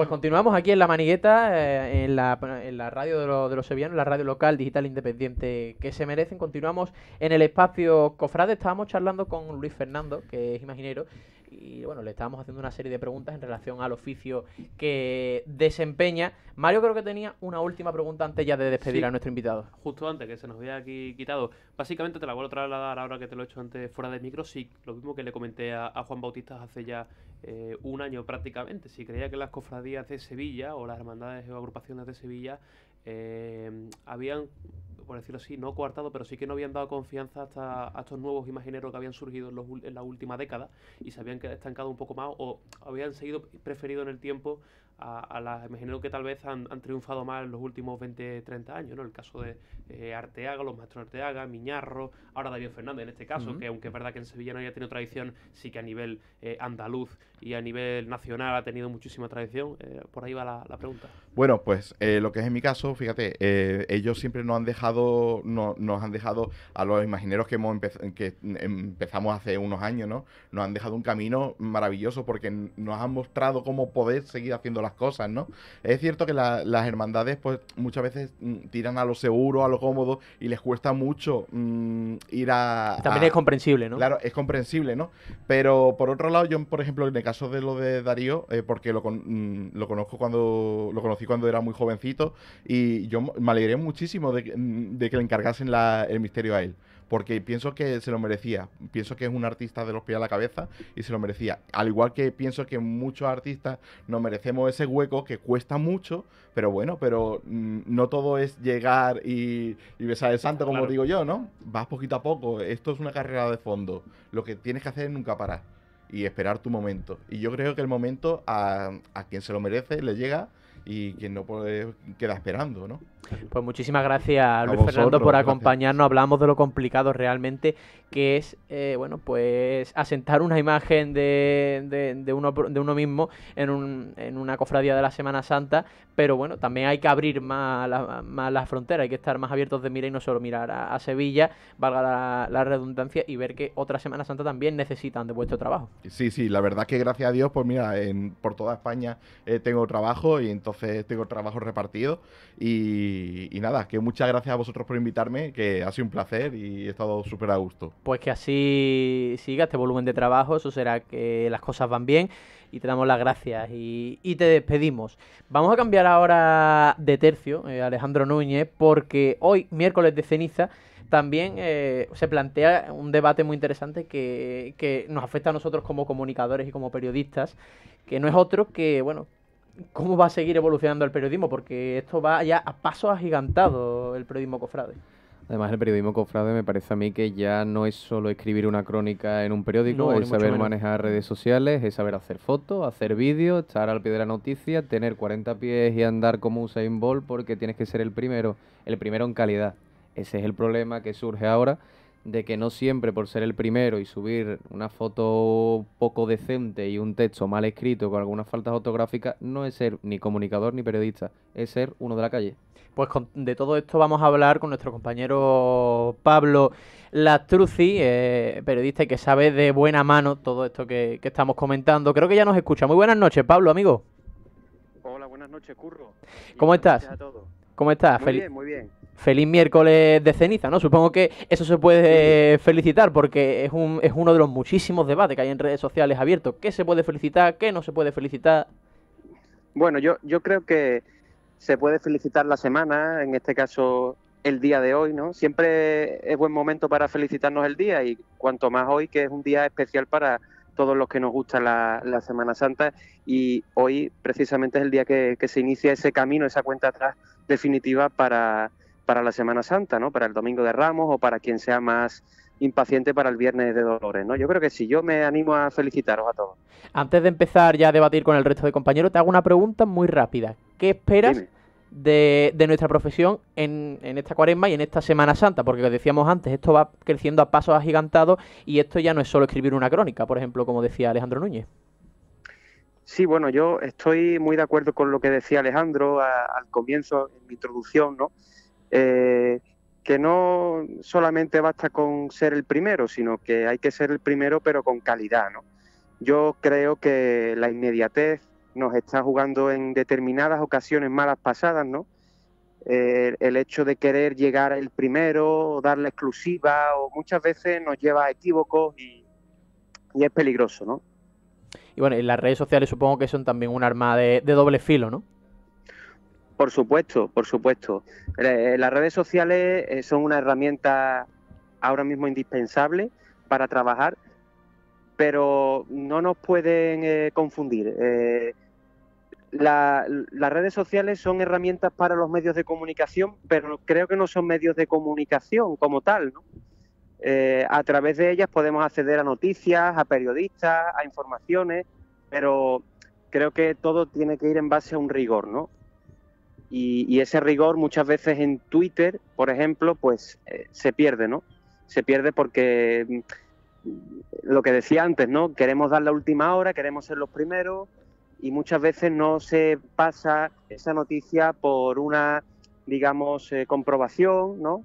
Pues continuamos aquí en la manigueta, eh, en, la, radio de, los sevillanos, la radio local, digital independiente que se merecen. Continuamos en el espacio Cofrade. Estábamos charlando con Luis Fernando, que es imaginero, y bueno, le estábamos haciendo una serie de preguntas en relación al oficio que desempeña. Mario creo que tenía una última pregunta antes ya de despedir a nuestro invitado. Justo antes, que se nos había aquí quitado. Básicamente te la vuelvo a trasladar ahora que te lo he hecho antes fuera de micro. Sí, lo mismo que le comenté a, a Juan Bautista hace ya eh, un año prácticamente. Si creía que las cofradías de Sevilla o las hermandades o agrupaciones de Sevilla em, habían, por decirlo así, no coartado, pero sí que no habían dado confianza hasta a estos nuevos imagineros que habían surgido en, los, en la última década y se habían estancado un poco más o habían seguido preferido en el tiempo a, las imagineros que tal vez han, triunfado más en los últimos 20, 30 años, ¿no? El caso de eh, Arteaga, los maestros Arteaga, Miñarro, ahora David Fernández en este caso, que aunque es verdad que en Sevilla no haya tenido tradición, sí que a nivel eh, andaluz y a nivel nacional ha tenido muchísima tradición. Eh, por ahí va la, pregunta. Bueno, pues lo que es en mi caso, fíjate, ellos siempre nos han dejado, no, nos han dejado a los imagineros que hemos que empezamos hace unos años, ¿no? Nos han dejado un camino maravilloso porque nos han mostrado cómo poder seguir haciendo las cosas, ¿no? Es cierto que las hermandades, pues muchas veces mm, tiran a lo seguro, a lo cómodo, y les cuesta mucho mm, ir a. También es comprensible, ¿no? Claro, es comprensible, ¿no? Pero por otro lado, yo, por ejemplo, en el caso de lo de Darío, eh, porque lo, mm, lo conozco cuando. Lo conocí cuando era muy jovencito, y yo me alegré muchísimo de, que le encargasen el misterio a él porque pienso que se lo merecía. Pienso que es un artista de los pies a la cabeza y se lo merecía. Al igual que pienso que muchos artistas nos merecemos ese hueco que cuesta mucho, pero bueno, pero mm, no todo es llegar y, y besar el santo, como digo yo, ¿no? Vas poquito a poco. Esto es una carrera de fondo. Lo que tienes que hacer es nunca parar y esperar tu momento. Y yo creo que el momento a, a quien se lo merece le llega y que no puede quedar esperando, ¿no? Pues muchísimas gracias Luis Fernando por acompañarnos. Hablamos de lo complicado realmente que es, eh, bueno, pues asentar una imagen de, de, uno, de uno mismo en, un, en una cofradía de la Semana Santa, pero bueno, también hay que abrir más las fronteras, hay que estar más abiertos de mira y no solo mirar a, Sevilla, valga la, redundancia, y ver que otra Semana Santa también necesitan de vuestro trabajo. Sí, sí, la verdad es que gracias a Dios, pues mira, por toda España eh, tengo trabajo y entonces tengo trabajo repartido. Y, nada, que muchas gracias a vosotros por invitarme, que ha sido un placer y he estado súper a gusto. Pues que así siga este volumen de trabajo, eso será que las cosas van bien y te damos las gracias y, te despedimos. Vamos a cambiar ahora de tercio, eh, Alejandro Núñez, porque hoy, miércoles de ceniza, también eh, se plantea un debate muy interesante que, que, nos afecta a nosotros como comunicadores y como periodistas, que no es otro que, bueno, cómo va a seguir evolucionando el periodismo, porque esto va ya a pasos agigantados el periodismo cofrade. Además, el periodismo cofrade me parece a mí que ya no es solo escribir una crónica en un periódico, es saber manejar redes sociales, es saber hacer fotos, hacer vídeos, estar al pie de la noticia, tener 40 pies y andar como un Bolt porque tienes que ser el primero, el primero en calidad. Ese es el problema que surge ahora de que no siempre por ser el primero y subir una foto poco decente y un texto mal escrito con algunas faltas ortográficas no es ser ni comunicador ni periodista, es ser uno de la calle. Pues de todo esto vamos a hablar con nuestro compañero Pablo Lastruzzi, eh, periodista que sabe de buena mano todo esto que, estamos comentando. Creo que ya nos escucha. Muy buenas noches, Pablo, amigo. Hola, buenas noches, Curro. ¿Cómo estás? ¿Cómo estás? Muy bien, muy bien feliz miércoles de ceniza, ¿no? Supongo que eso se puede felicitar porque es, un, es uno de los muchísimos debates que hay en redes sociales abiertos. ¿Qué se puede felicitar? ¿Qué no se puede felicitar? Bueno, yo, yo creo que se puede felicitar la semana, en este caso el día de hoy, ¿no? Siempre es buen momento para felicitarnos el día y cuanto más hoy, que es un día especial para todos los que nos gusta la, Semana Santa y hoy precisamente es el día que se inicia ese camino, esa cuenta atrás definitiva para para la Semana Santa, ¿no? Para el Domingo de Ramos o para quien sea más impaciente para el Viernes de Dolores, ¿no? Yo creo que sí, yo me animo a felicitaros a todos. Antes de empezar ya a debatir con el resto de compañeros, te hago una pregunta muy rápida. ¿Qué esperas De, nuestra profesión en, esta cuaresma y en esta Semana Santa, porque decíamos antes, esto va creciendo a pasos agigantados y esto ya no es solo escribir una crónica, por ejemplo, como decía Alejandro Núñez. Sí, bueno, yo estoy muy de acuerdo con lo que decía Alejandro al comienzo, en mi introducción, ¿no? Eh, que no solamente basta con ser el primero, sino que hay que ser el primero pero con calidad. ¿no? Yo creo que la inmediatez nos está jugando en determinadas ocasiones malas pasadas, ¿no? el hecho de querer llegar el primero, darle dar exclusiva, o muchas veces nos lleva a equívocos y, es peligroso, ¿no? Y bueno, y las redes sociales supongo que son también un arma de doble filo, ¿no? Por supuesto, por supuesto. Eh, eh, las redes sociales eh, son una herramienta ahora mismo indispensable para trabajar, pero no nos pueden confundir. las redes sociales son herramientas para los medios de comunicación, pero creo que no son medios de comunicación como tal. a través de ellas podemos acceder a noticias, a periodistas, a informaciones, pero creo que todo tiene que ir en base a un rigor, ¿no? Y, ese rigor muchas veces en Twitter, por ejemplo, pues eh, se pierde, ¿no? Se pierde porque mm, lo que decía antes, ¿no? Queremos dar la última hora, queremos ser los primeros y muchas veces no se pasa esa noticia por una, digamos, eh, comprobación, ¿no?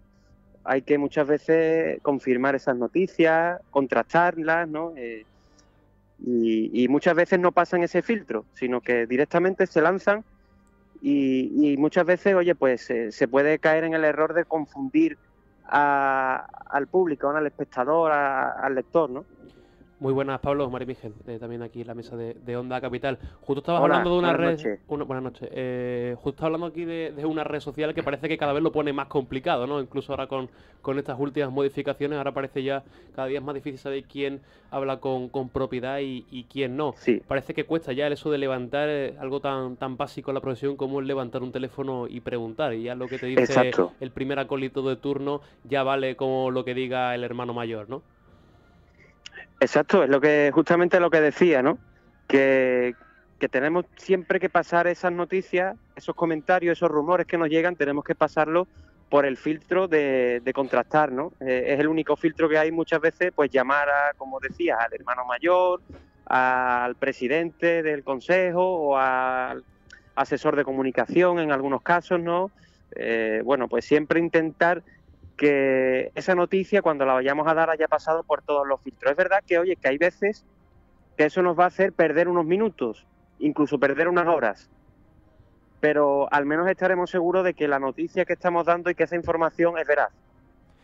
Hay que muchas veces confirmar esas noticias, contrastarlas, ¿no? Eh, y, muchas veces no pasan ese filtro, sino que directamente se lanzan y, muchas veces, oye, pues eh, se puede caer en el error de confundir al público, al espectador, al lector, ¿no? Muy buenas, Pablo, María Virgen, eh, también aquí en la mesa de, de Onda Capital. Justo estabas hablando de una red. buenas noches. Eh, justo hablando aquí de, una red social que parece que cada vez lo pone más complicado, ¿no? Incluso ahora con, con estas últimas modificaciones, ahora parece ya cada día es más difícil saber quién habla con, propiedad y, quién no. Sí. Parece que cuesta ya el eso de levantar eh, algo tan, tan básico en la profesión como el levantar un teléfono y preguntar. Y ya lo que te dice el primer acólito de turno ya vale como lo que diga el hermano mayor, ¿no? Exacto, es lo que justamente lo que decía, ¿no? Que, tenemos siempre que pasar esas noticias, esos comentarios, esos rumores que nos llegan, tenemos que pasarlo por el filtro de, contrastar, ¿no? Eh, es el único filtro que hay muchas veces, pues llamar a, como decía, al hermano mayor, al presidente del consejo o al asesor de comunicación en algunos casos, ¿no? Eh, bueno, pues siempre intentar que esa noticia cuando la vayamos a dar haya pasado por todos los filtros. Es verdad que, oye, que hay veces que eso nos va a hacer perder unos minutos, incluso perder unas horas, pero al menos estaremos seguros de que la noticia que estamos dando y que esa información es veraz.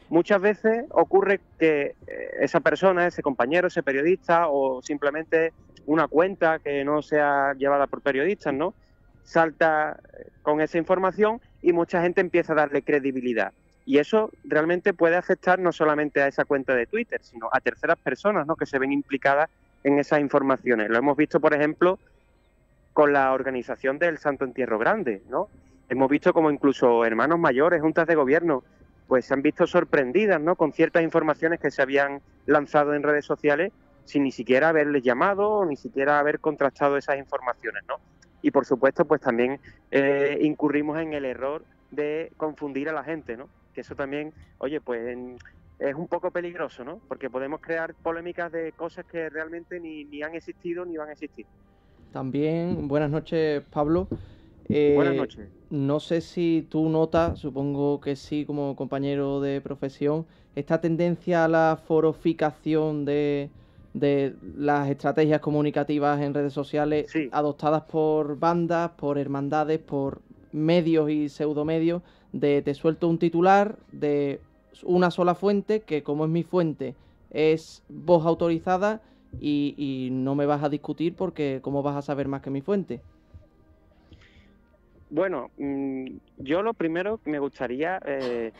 Muchas veces ocurre que eh, esa persona, ese compañero, ese periodista o simplemente una cuenta que no sea llevada por periodistas, ¿no? Salta eh, con esa información y mucha gente empieza a darle credibilidad. Y eso realmente puede afectar no solamente a esa cuenta de Twitter, sino a terceras personas ¿no? que se ven implicadas en esas informaciones. Lo hemos visto, por ejemplo, con la organización del Santo Entierro Grande. ¿no? Hemos visto como incluso hermanos mayores, juntas de gobierno, pues se han visto sorprendidas ¿no? con ciertas informaciones que se habían lanzado en redes sociales sin ni siquiera haberles llamado o ni siquiera haber contrastado esas informaciones. ¿no? Y por supuesto, pues también eh, incurrimos en el error de confundir a la gente, ¿no? que eso también, oye, pues es un poco peligroso, ¿no? Porque podemos crear polémicas de cosas que realmente ni, han existido ni van a existir. También, buenas noches, Pablo. Eh, buenas noches. No sé si tú notas, supongo que sí, como compañero de profesión, esta tendencia a la foroficación de, de las estrategias comunicativas en redes sociales adoptadas por bandas, por hermandades, por medios y pseudomedios, de te suelto un titular de una sola fuente, que como es mi fuente, es voz autorizada y, no me vas a discutir porque cómo vas a saber más que mi fuente. Bueno, mm, yo lo primero me gustaría eh,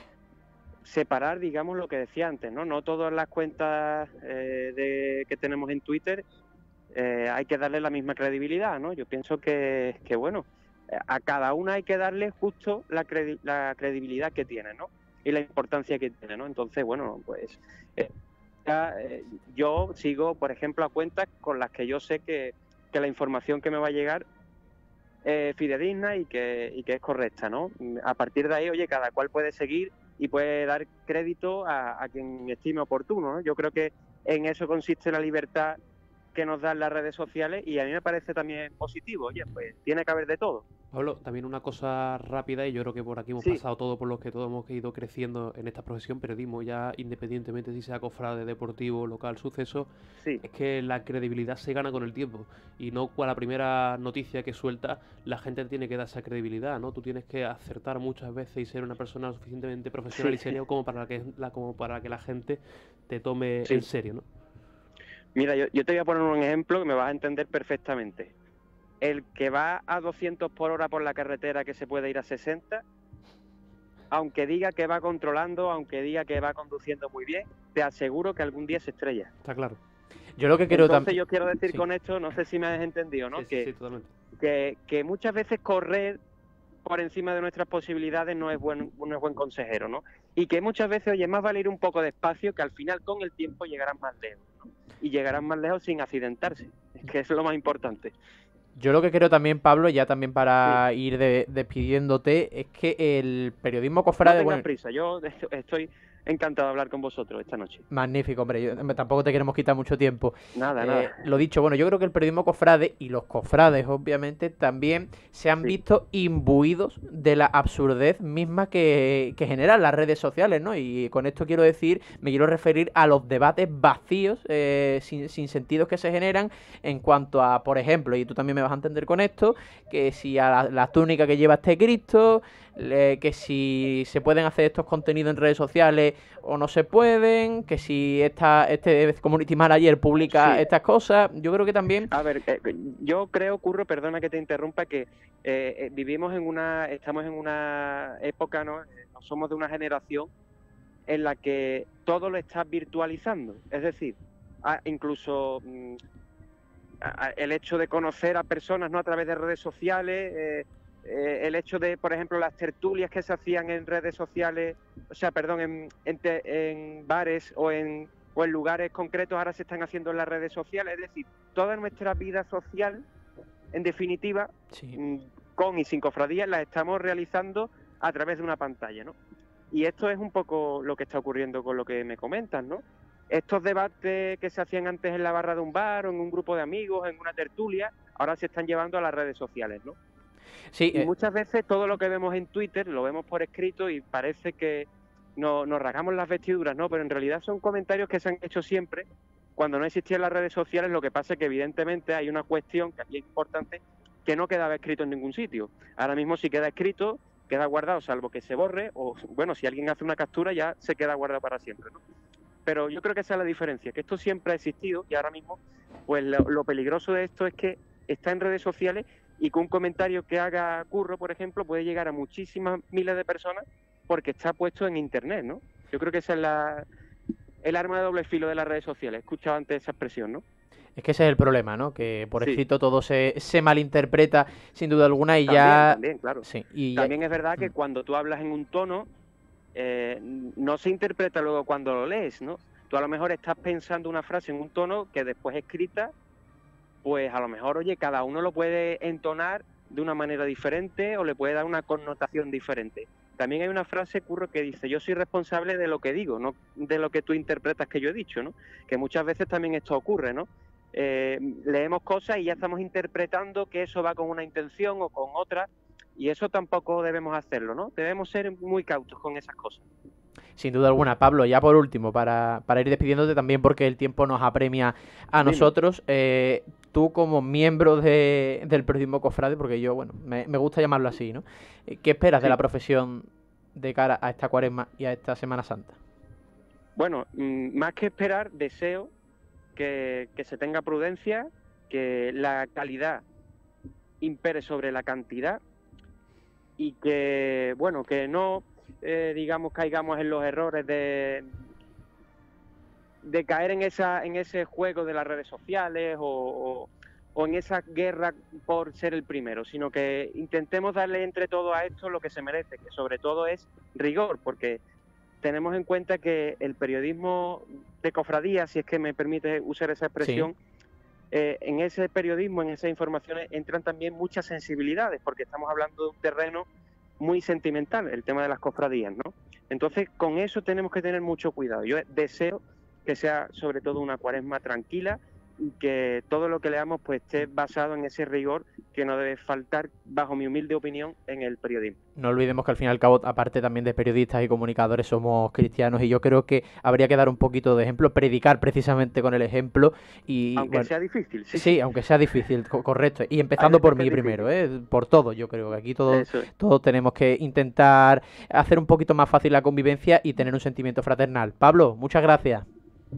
separar, digamos, lo que decía antes, ¿no? No todas las cuentas eh, de, que tenemos en Twitter eh, hay que darle la misma credibilidad, ¿no? Yo pienso que, que bueno, a cada una hay que darle justo la, credibilidad que tiene, ¿no? Y la importancia que tiene, ¿no? Entonces, bueno, pues eh, ya, eh, yo sigo, por ejemplo, a cuentas con las que yo sé que, la información que me va a llegar es fidedigna y que, que es correcta, ¿no? A partir de ahí, oye, cada cual puede seguir y puede dar crédito a, a quien estime oportuno, Yo creo que en eso consiste la libertad que nos dan las redes sociales y a mí me parece también positivo, oye, pues tiene que haber de todo. Pablo, también una cosa rápida, y yo creo que por aquí hemos pasado todo por los que todos hemos ido creciendo en esta profesión, periodismo, ya independientemente si sea de deportivo, local, suceso, es que la credibilidad se gana con el tiempo y no con la primera noticia que suelta la gente tiene que dar esa credibilidad, ¿no? Tú tienes que acertar muchas veces y ser una persona suficientemente profesional y serio como para que, la, como para que la gente te tome en serio, ¿no? Mira, yo, te voy a poner un ejemplo que me vas a entender perfectamente. El que va a 200 por hora por la carretera que se puede ir a 60, aunque diga que va controlando, aunque diga que va conduciendo muy bien, te aseguro que algún día se estrella. Está claro. Yo lo que quiero también. yo quiero decir con esto, no sé si me has entendido, ¿no? que, totalmente. que, que, muchas veces correr por encima de nuestras posibilidades no es buen, no es buen consejero, ¿no? y que muchas veces, oye, más vale ir un poco despacio que al final con el tiempo llegarán más lejos y llegarán más lejos sin accidentarse, que es lo más importante. Yo lo que quiero también, Pablo, ya también para ir despidiéndote, es que el periodismo cofrade... No tengas prisa, yo [LAUGHS] estoy encantado de hablar con vosotros esta noche. Magnífico, hombre. tampoco te queremos quitar mucho tiempo. Nada, eh, nada. Lo dicho, bueno, yo creo que el periodismo cofrade y los cofrades, obviamente, también se han visto imbuidos de la absurdez misma que, generan las redes sociales, ¿no? Y con esto quiero decir, me quiero referir a los debates vacíos, eh, sin, sentidos que se generan en cuanto a, por ejemplo, y tú también me vas a entender con esto, que si a la túnica que lleva este Cristo, que si se pueden hacer estos contenidos en redes sociales o no se pueden, que si esta, este community manager publica estas cosas, yo creo que también... A ver, eh, eh, yo creo, Curro, perdona que te interrumpa, que eh, vivimos en una, estamos en una época, ¿no? somos de una generación en la que todo lo está virtualizando, es decir, incluso mm, el hecho de conocer a personas no a través de redes sociales, eh, el hecho de, por ejemplo, las tertulias que se hacían en redes sociales, o sea, perdón, en, bares o en, o en lugares concretos, ahora se están haciendo en las redes sociales. Es decir, toda nuestra vida social, en definitiva, mm, con y sin cofradías, la estamos realizando a través de una pantalla, ¿no? Y esto es un poco lo que está ocurriendo con lo que me comentan ¿no? Estos debates que se hacían antes en la barra de un bar o en un grupo de amigos, en una tertulia, ahora se están llevando a las redes sociales, ¿no? Sí, eh, muchas veces todo lo que vemos en Twitter lo vemos por escrito y parece que no, nos rasgamos las vestiduras, ¿no? Pero en realidad son comentarios que se han hecho siempre cuando no existían las redes sociales. Lo que pasa es que evidentemente hay una cuestión que aquí es importante que no quedaba escrito en ningún sitio. Ahora mismo si queda escrito, queda guardado, salvo que se borre o, bueno, si alguien hace una captura ya se queda guardado para siempre, ¿no? Pero yo creo que esa es la diferencia, que esto siempre ha existido y ahora mismo, pues lo peligroso de esto es que está en redes sociales y que un comentario que haga Curro, por ejemplo, puede llegar a muchísimas miles de personas porque está puesto en Internet, ¿no? Yo creo que esa es la, el arma de doble filo de las redes sociales. He escuchado antes esa expresión, ¿no? Es que ese es el problema, ¿no? Que por escrito todo se, se, malinterpreta sin duda alguna y ya... También, claro. Sí, también es verdad que mm. cuando tú hablas en un tono, eh, no se interpreta luego cuando lo lees, ¿no? Tú a lo mejor estás pensando una frase en un tono que después escrita pues a lo mejor, oye, cada uno lo puede entonar de una manera diferente o le puede dar una connotación diferente. También hay una frase, Curro, que dice, yo soy responsable de lo que digo, no de lo que tú interpretas que yo he dicho, ¿no? Que muchas veces también esto ocurre, ¿no? Eh, leemos cosas y ya estamos interpretando que eso va con una intención o con otra, y eso tampoco debemos hacerlo, ¿no? Debemos ser muy cautos con esas cosas sin duda alguna. Pablo, ya por último, para, ir despidiéndote también porque el tiempo nos apremia a nosotros, eh, tú como miembro de, del periodismo cofrade, porque yo, bueno, me, gusta llamarlo así, ¿no? Eh, ¿Qué esperas de la profesión de cara a esta cuaresma y a esta Semana Santa? Bueno, mm, más que esperar, deseo que, que se tenga prudencia, que la calidad impere sobre la cantidad y que, bueno, que no eh, digamos, caigamos en los errores de, de caer en, esa, en ese juego de las redes sociales o, en esa guerra por ser el primero, sino que intentemos darle entre todo a esto lo que se merece, que sobre todo es rigor, porque tenemos en cuenta que el periodismo de cofradía, si es que me permite usar esa expresión, eh, en ese periodismo, en esas informaciones entran también muchas sensibilidades, porque estamos hablando de un terreno muy sentimental el tema de las cofradías, ¿no? Entonces, con eso tenemos que tener mucho cuidado. Yo deseo que sea sobre todo una cuaresma tranquila, que todo lo que leamos pues esté basado en ese rigor que no debe faltar, bajo mi humilde opinión, en el periodismo. No olvidemos que al fin y al cabo, aparte también de periodistas y comunicadores, somos cristianos y yo creo que habría que dar un poquito de ejemplo, predicar precisamente con el ejemplo y... Aunque sea difícil, sí. Sí, aunque sea difícil, correcto. Y empezando por mí primero, ¿eh? por todo, yo creo que aquí todos, todos tenemos que intentar hacer un poquito más fácil la convivencia y tener un sentimiento fraternal. Pablo, muchas gracias.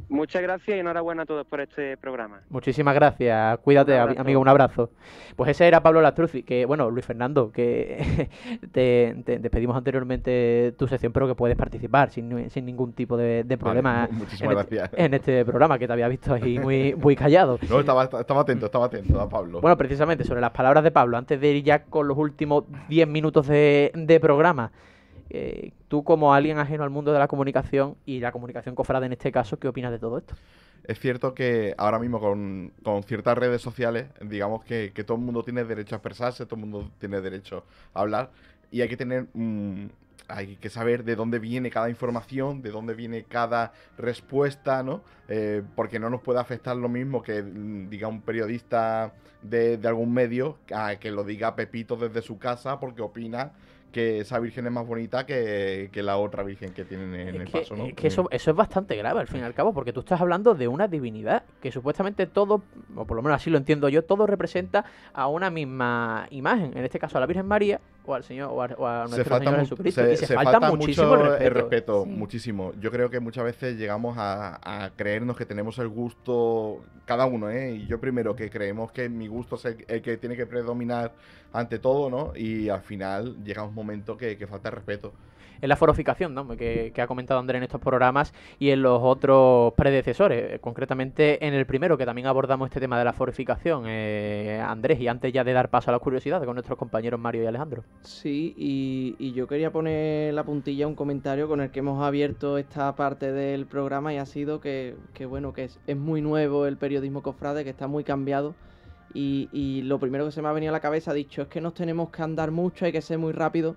Muchas gracias y enhorabuena a todos por este programa. Muchísimas gracias. Cuídate, amigo. Un abrazo. Pues ese era Pablo Lastruzzi, que, bueno, Luis Fernando, que [LAUGHS] te, despedimos anteriormente tu sesión, pero que puedes participar sin, ningún tipo de, problema este, en, Este, programa, que te había visto ahí muy, muy callado. [LAUGHS] No, estaba, atento, estaba atento a Pablo. Bueno, precisamente sobre las palabras de Pablo, antes de ir ya con los últimos 10 minutos de programa. Eh, tú como alguien ajeno al mundo de la comunicación y la comunicación cofrada en este caso, ¿qué opinas de todo esto? Es cierto que ahora mismo con, ciertas redes sociales, digamos que, todo el mundo tiene derecho a expresarse, todo el mundo tiene derecho a hablar y hay que tener mm, hay que saber de dónde viene cada información, de dónde viene cada respuesta, ¿no? Eh, porque no nos puede afectar lo mismo que mm, diga un periodista de, de algún medio a que lo diga Pepito desde su casa porque opina que esa virgen es más bonita que, la otra virgen que tienen en el paso, ¿no? que eso, eso es bastante grave, al fin y al cabo, porque tú estás hablando de una divinidad que supuestamente todo, o por lo menos así lo entiendo yo, todo representa a una misma imagen, en este caso a la Virgen María, o Señor a, nuestro se falta Jesucristo. falta, muchísimo el respeto. Muchísimo. Yo creo que muchas veces llegamos a, creernos que tenemos el gusto, cada uno, ¿eh? Y yo primero, que creemos que mi gusto es el, que tiene que predominar ante todo, ¿no? Y al final llega un momento que, falta respeto en la foroficación ¿no? que, ha comentado Andrés en estos programas y en los otros predecesores, eh, concretamente en el primero que también abordamos este tema de la forificación, eh, Andrés, y antes ya de dar paso a las curiosidades con nuestros compañeros Mario y Alejandro. Sí, y, yo quería poner la puntilla un comentario con el que hemos abierto esta parte del programa y ha sido que, bueno, que es, muy nuevo el periodismo cofrade, que está muy cambiado. Y, y, lo primero que se me ha venido a la cabeza, ha dicho, es que nos tenemos que andar mucho, hay que ser muy rápido.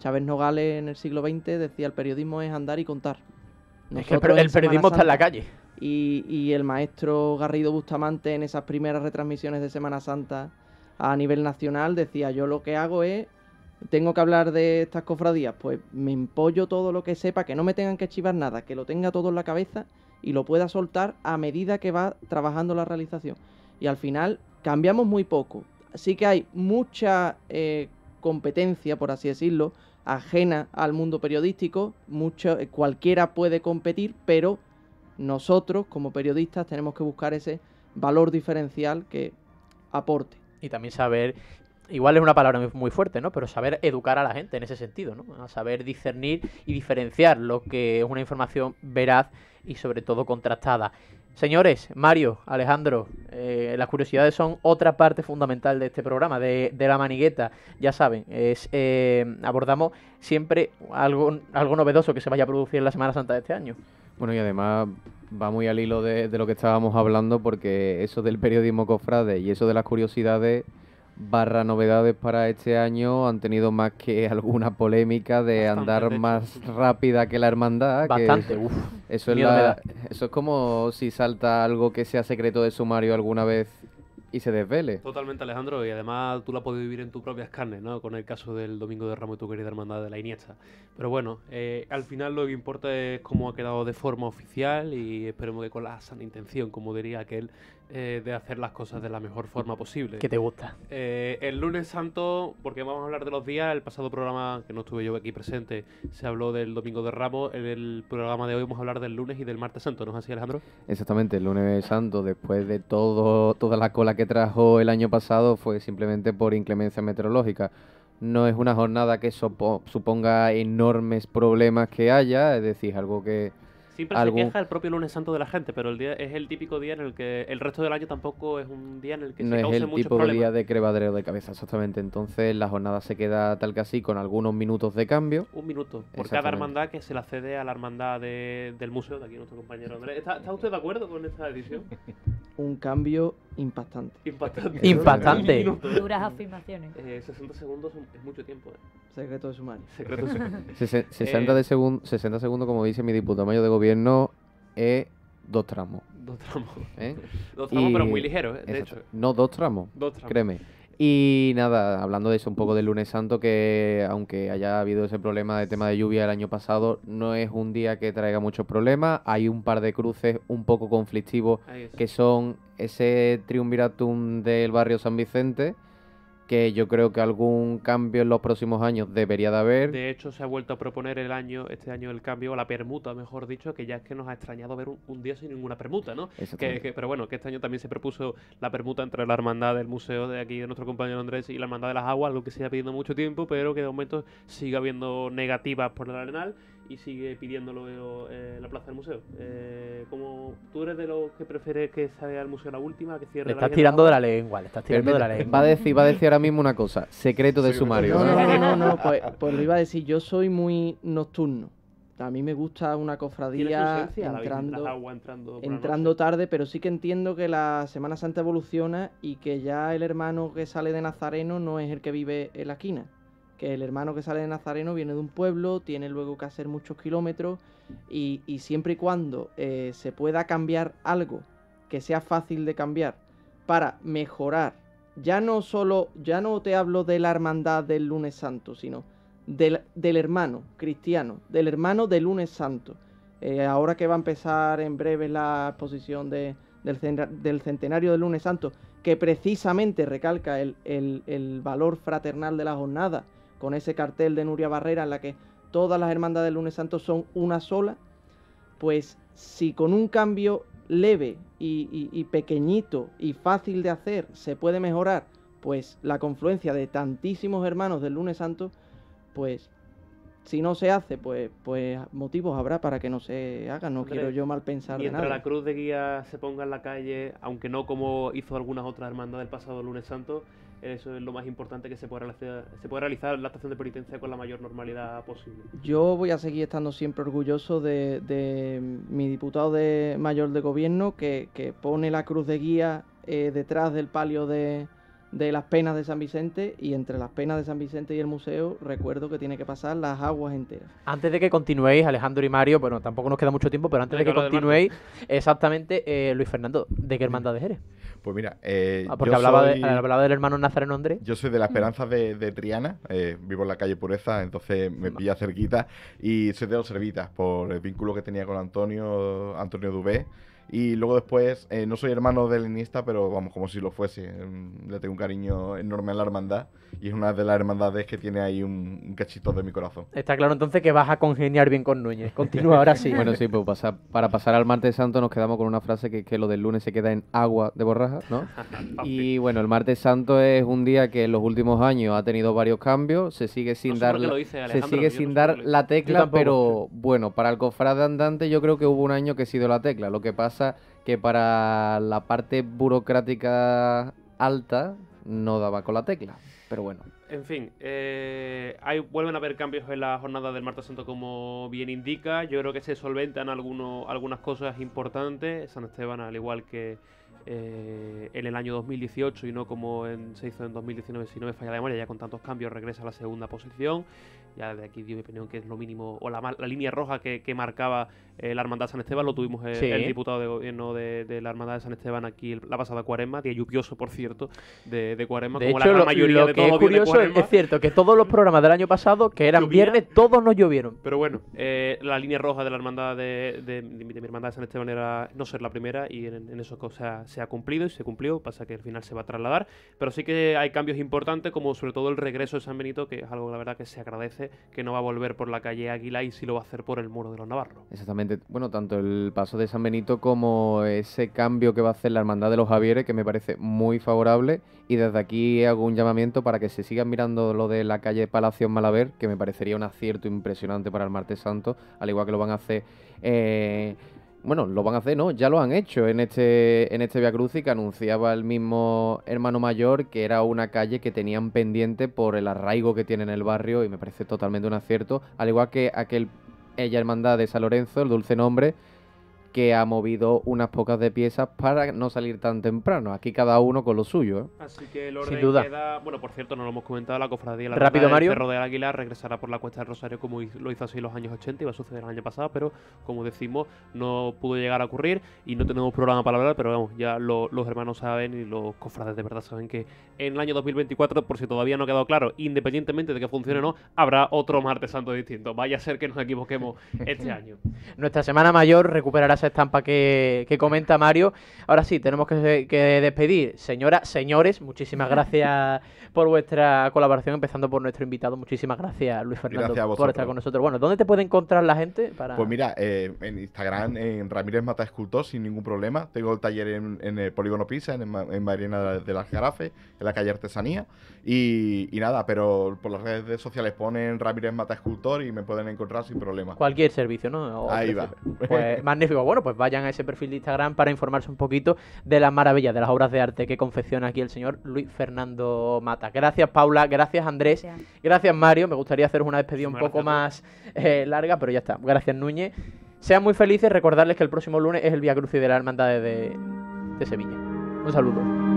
Chávez Nogales en el siglo XX decía el periodismo es andar y contar. el, periodismo está en la calle. Y, el maestro Garrido Bustamante en esas primeras retransmisiones de Semana Santa a nivel nacional decía yo lo que hago es, tengo que hablar de estas cofradías, pues me empollo todo lo que sepa, que no me tengan que chivar nada, que lo tenga todo en la cabeza y lo pueda soltar a medida que va trabajando la realización. Y al final cambiamos muy poco. Sí que hay mucha eh, competencia, por así decirlo, ajena al mundo periodístico. Mucho, eh, cualquiera puede competir, pero nosotros como periodistas tenemos que buscar ese valor diferencial que aporte. Y también saber, igual es una palabra muy fuerte, ¿no? Pero saber educar a la gente en ese sentido, ¿no? A saber discernir y diferenciar lo que es una información veraz y sobre todo contrastada. Señores, Mario, Alejandro, eh, las curiosidades son otra parte fundamental de este programa, de, la manigueta. Ya saben, es, eh, abordamos siempre algo, novedoso que se vaya a producir en la Semana Santa de este año. Bueno, y además va muy al hilo de, de lo que estábamos hablando, porque eso del periodismo cofrade y eso de las curiosidades barra novedades para este año han tenido más que [LAUGHS] alguna polémica de andar más rápida que la hermandad. Bastante, uff. eso, es eso es como si salta algo que sea secreto de sumario alguna vez y se desvele. Totalmente, Alejandro, y además tú la podido vivir en tus propias carnes, ¿no? Con el caso del Domingo de Ramos y tu querida hermandad de la Iniesta. Pero bueno, eh, al final lo que importa es cómo ha quedado de forma oficial y esperemos que con la sana intención, como diría aquel, eh, de hacer las cosas de la mejor forma posible. ¿Qué te gusta? Eh, el lunes santo, porque vamos a hablar de los días, el pasado programa, que no estuve yo aquí presente, se habló del domingo de Ramos, en el programa de hoy vamos a hablar del lunes y del martes santo, ¿no es así Alejandro? Exactamente, el lunes santo, después de todo, toda la cola que trajo el año pasado, fue simplemente por inclemencia meteorológica no es una jornada que suponga enormes problemas que haya, es decir, algo que Siempre se queja el propio lunes santo de la gente, pero el día es el típico día en el que el resto del año tampoco es un día en el que se cause mucho No es el tipo de día de crevadreo de cabeza, exactamente. Entonces la jornada se queda tal que así, con algunos minutos de cambio. Un minuto por cada hermandad que se la cede a la hermandad de, del museo, de aquí nuestro compañero Andrés. ¿Está, usted de acuerdo con esta edición? [LAUGHS] un cambio impactante. Impactante. impactante. Duras afirmaciones. 60 eh, segundos es mucho tiempo. ¿eh? Secreto de mano. Secreto de 60, 60 [LAUGHS] segundos, como dice mi diputado mayor de gobierno gobierno es eh, dos tramos. Dos tramos. ¿Eh? [LAUGHS] dos tramos, pero muy ligeros, eh, de hecho. No, dos tramos. Dos tramos. Créeme. Y nada, hablando de eso, un poco del lunes santo, que aunque haya habido ese problema de tema de lluvia el año pasado, no es un día que traiga muchos problemas. Hay un par de cruces un poco conflictivos, que son ese triunviratum del barrio San Vicente, que yo creo que algún cambio en los próximos años debería de haber. De hecho, se ha vuelto a proponer el año, este año el cambio, o la permuta, mejor dicho, que ya es que nos ha extrañado ver un, día sin ninguna permuta, ¿no? Que, pero bueno, que este año también se propuso la permuta entre la hermandad del museo de aquí de nuestro compañero Andrés y la hermandad de las aguas, algo que se ha pidiendo mucho tiempo, pero que de momento sigue habiendo negativas por el arenal y sigue pidiéndolo eh, en la plaza del museo. Eh, como tú eres de los que prefieres que salga el museo la última, que cierre estás tirando de la lengua, igual, estás tirando de la lengua. Va a decir, va a decir ahora mismo una cosa, secreto de sumario. No, no, no, no, pues, [LAUGHS] pues lo iba a decir, yo soy muy nocturno. A mí me gusta una cofradía entrando tarde, pero sí que entiendo que la Semana Santa evoluciona y que ya el hermano que sale de Nazareno no es el que vive en la esquina que el hermano que sale de Nazareno viene de un pueblo, tiene luego que hacer muchos kilómetros y, siempre y cuando eh, se pueda cambiar algo que sea fácil de cambiar para mejorar, ya no solo, ya no te hablo de la hermandad del lunes santo, sino del, hermano cristiano, del hermano del lunes santo. Eh, ahora que va a empezar en breve la exposición del, centenario del lunes santo, que precisamente recalca el, el valor fraternal de la jornada, con ese cartel de Nuria Barrera en la que todas las hermandades del lunes santo son una sola, pues si con un cambio leve y, pequeñito y fácil de hacer se puede mejorar, pues la confluencia de tantísimos hermanos del lunes santo, pues si no se hace, pues, pues motivos habrá para que no se haga, no quiero yo mal pensar. Mientras de la cruz de guía se ponga en la calle, aunque no como hizo algunas otras hermandades del pasado lunes santo, eso es lo más importante que se puede realizar, se puede realizar la estación de penitencia con la mayor normalidad posible. Yo voy a seguir estando siempre orgulloso de, mi diputado de mayor de gobierno que, pone la cruz de guía eh, detrás del palio de, de las penas de San Vicente y entre las penas de San Vicente y el museo recuerdo que tiene que pasar las aguas enteras. Antes de que continuéis, Alejandro y Mario, bueno, tampoco nos queda mucho tiempo, pero antes de que continuéis, exactamente, eh, Luis Fernando, ¿de qué hermandad eres? Pues mira, eh, ah, porque hablaba, soy, del hermano Nazareno Andrés. Yo soy de la Esperanza de, Triana, eh, vivo en la calle Pureza, entonces me pilla cerquita y soy de los Servitas por el vínculo que tenía con Antonio, Antonio Dubé. Y luego después, eh, no soy hermano del Iniesta pero vamos, como si lo fuese. Mm, le tengo un cariño enorme a la hermandad y es una de las hermandades que tiene ahí un, cachito de mi corazón. Está claro entonces que vas a congeniar bien con Núñez. Continúa ahora sí. bueno, sí, pues para pasar al martes santo nos quedamos con una frase que, que lo del lunes se queda en agua de borraja, ¿no? [LAUGHS] y bueno, el martes santo es un día que en los últimos años ha tenido varios cambios, se sigue sin dar, la, se sigue sin dar la tecla, pero bueno, para el cofrade andante yo creo que hubo un año que ha sido la tecla. Lo que pasa que para la parte burocrática alta no daba con la tecla. Pero bueno. En fin, eh, hay, vuelven a haber cambios en la jornada del Martes Santo como bien indica. Yo creo que se solventan algunos, algunas cosas importantes. San Esteban, al igual que eh, en el año 2018 y no como se hizo en 2019, si no me falla la memoria, ya con tantos cambios regresa a la segunda posición ya de aquí dio mi opinión que es lo mínimo, o la, la línea roja que, que marcaba eh, la Hermandad de San Esteban, lo tuvimos eh, el, diputado de gobierno de, la Hermandad de San Esteban aquí la pasada cuaresma, día lluvioso, por cierto, de, de cuaresma, como la mayoría de todos es cierto que todos los programas del año pasado, que eran viernes, todos nos llovieron. Pero bueno, eh, la línea roja de la Hermandad de, mi Hermandad de San Esteban era no ser la primera y en, eso se ha cumplido y se cumplió, pasa que al final se va a trasladar, pero sí que hay cambios importantes como sobre todo el regreso de San Benito, que es algo la verdad que se agradece que no va a volver por la calle Águila y si lo va a hacer por el muro de los Navarros. Exactamente. Bueno, tanto el paso de San Benito como ese cambio que va a hacer la Hermandad de los Javieres, que me parece muy favorable. Y desde aquí hago un llamamiento para que se sigan mirando lo de la calle Palacio Malaver, que me parecería un acierto impresionante para el Martes Santo, al igual que lo van a hacer. Eh, bueno, lo van a hacer, no, ya lo han hecho en este, en este Via que anunciaba el mismo hermano mayor que era una calle que tenían pendiente por el arraigo que tiene en el barrio y me parece totalmente un acierto, al igual que aquel Ella Hermandad de San Lorenzo, el dulce nombre, que ha movido unas pocas de piezas para no salir tan temprano. Aquí cada uno con lo suyo. ¿eh? Así que el orden duda. queda. Bueno, por cierto, no lo hemos comentado, la cofradía de Rápido, del El Cerro del Águila regresará por la Cuesta del Rosario como lo hizo así en los años 80, y va a suceder el año pasado, pero como decimos, no pudo llegar a ocurrir y no tenemos programa para hablar, pero vamos, ya los hermanos saben y los cofrades de verdad saben que en el año 2024, por si todavía no ha quedado claro, independientemente de que funcione o no, habrá otro martes santo distinto. Vaya a ser que nos equivoquemos [LAUGHS] este año. Nuestra Semana Mayor recuperará esa estampa que, comenta Mario. Ahora sí, tenemos que, despedir. Señoras, señores, muchísimas [LAUGHS] gracias por vuestra colaboración, empezando por nuestro invitado. Muchísimas gracias, Luis Fernando, por estar con nosotros. Bueno, ¿dónde te puede encontrar la gente? Pues mira, eh, en Instagram, en Ramírez Mata Escultor, sin ningún problema. Tengo el taller en, el Polígono Pisa, en, Marina de las Garafes, en la calle Artesanía. Y, nada, pero por las redes sociales ponen Ramírez Mata Escultor y me pueden encontrar sin problema. Cualquier servicio, ¿no? Ahí va. Pues [LAUGHS] magnífico bueno, pues vayan a ese perfil de Instagram para informarse un poquito de las maravillas, de las obras de arte que confecciona aquí el señor Luis Fernando Mata. Gracias, Paula. Gracias, Andrés. Gracias, Mario. Me gustaría hacer una despedida un poco más eh, larga, pero ya está. Gracias, Núñez. Sean muy felices. Recordarles que el próximo lunes es el Via Crucis de la Hermandad de, de Sevilla. Un saludo.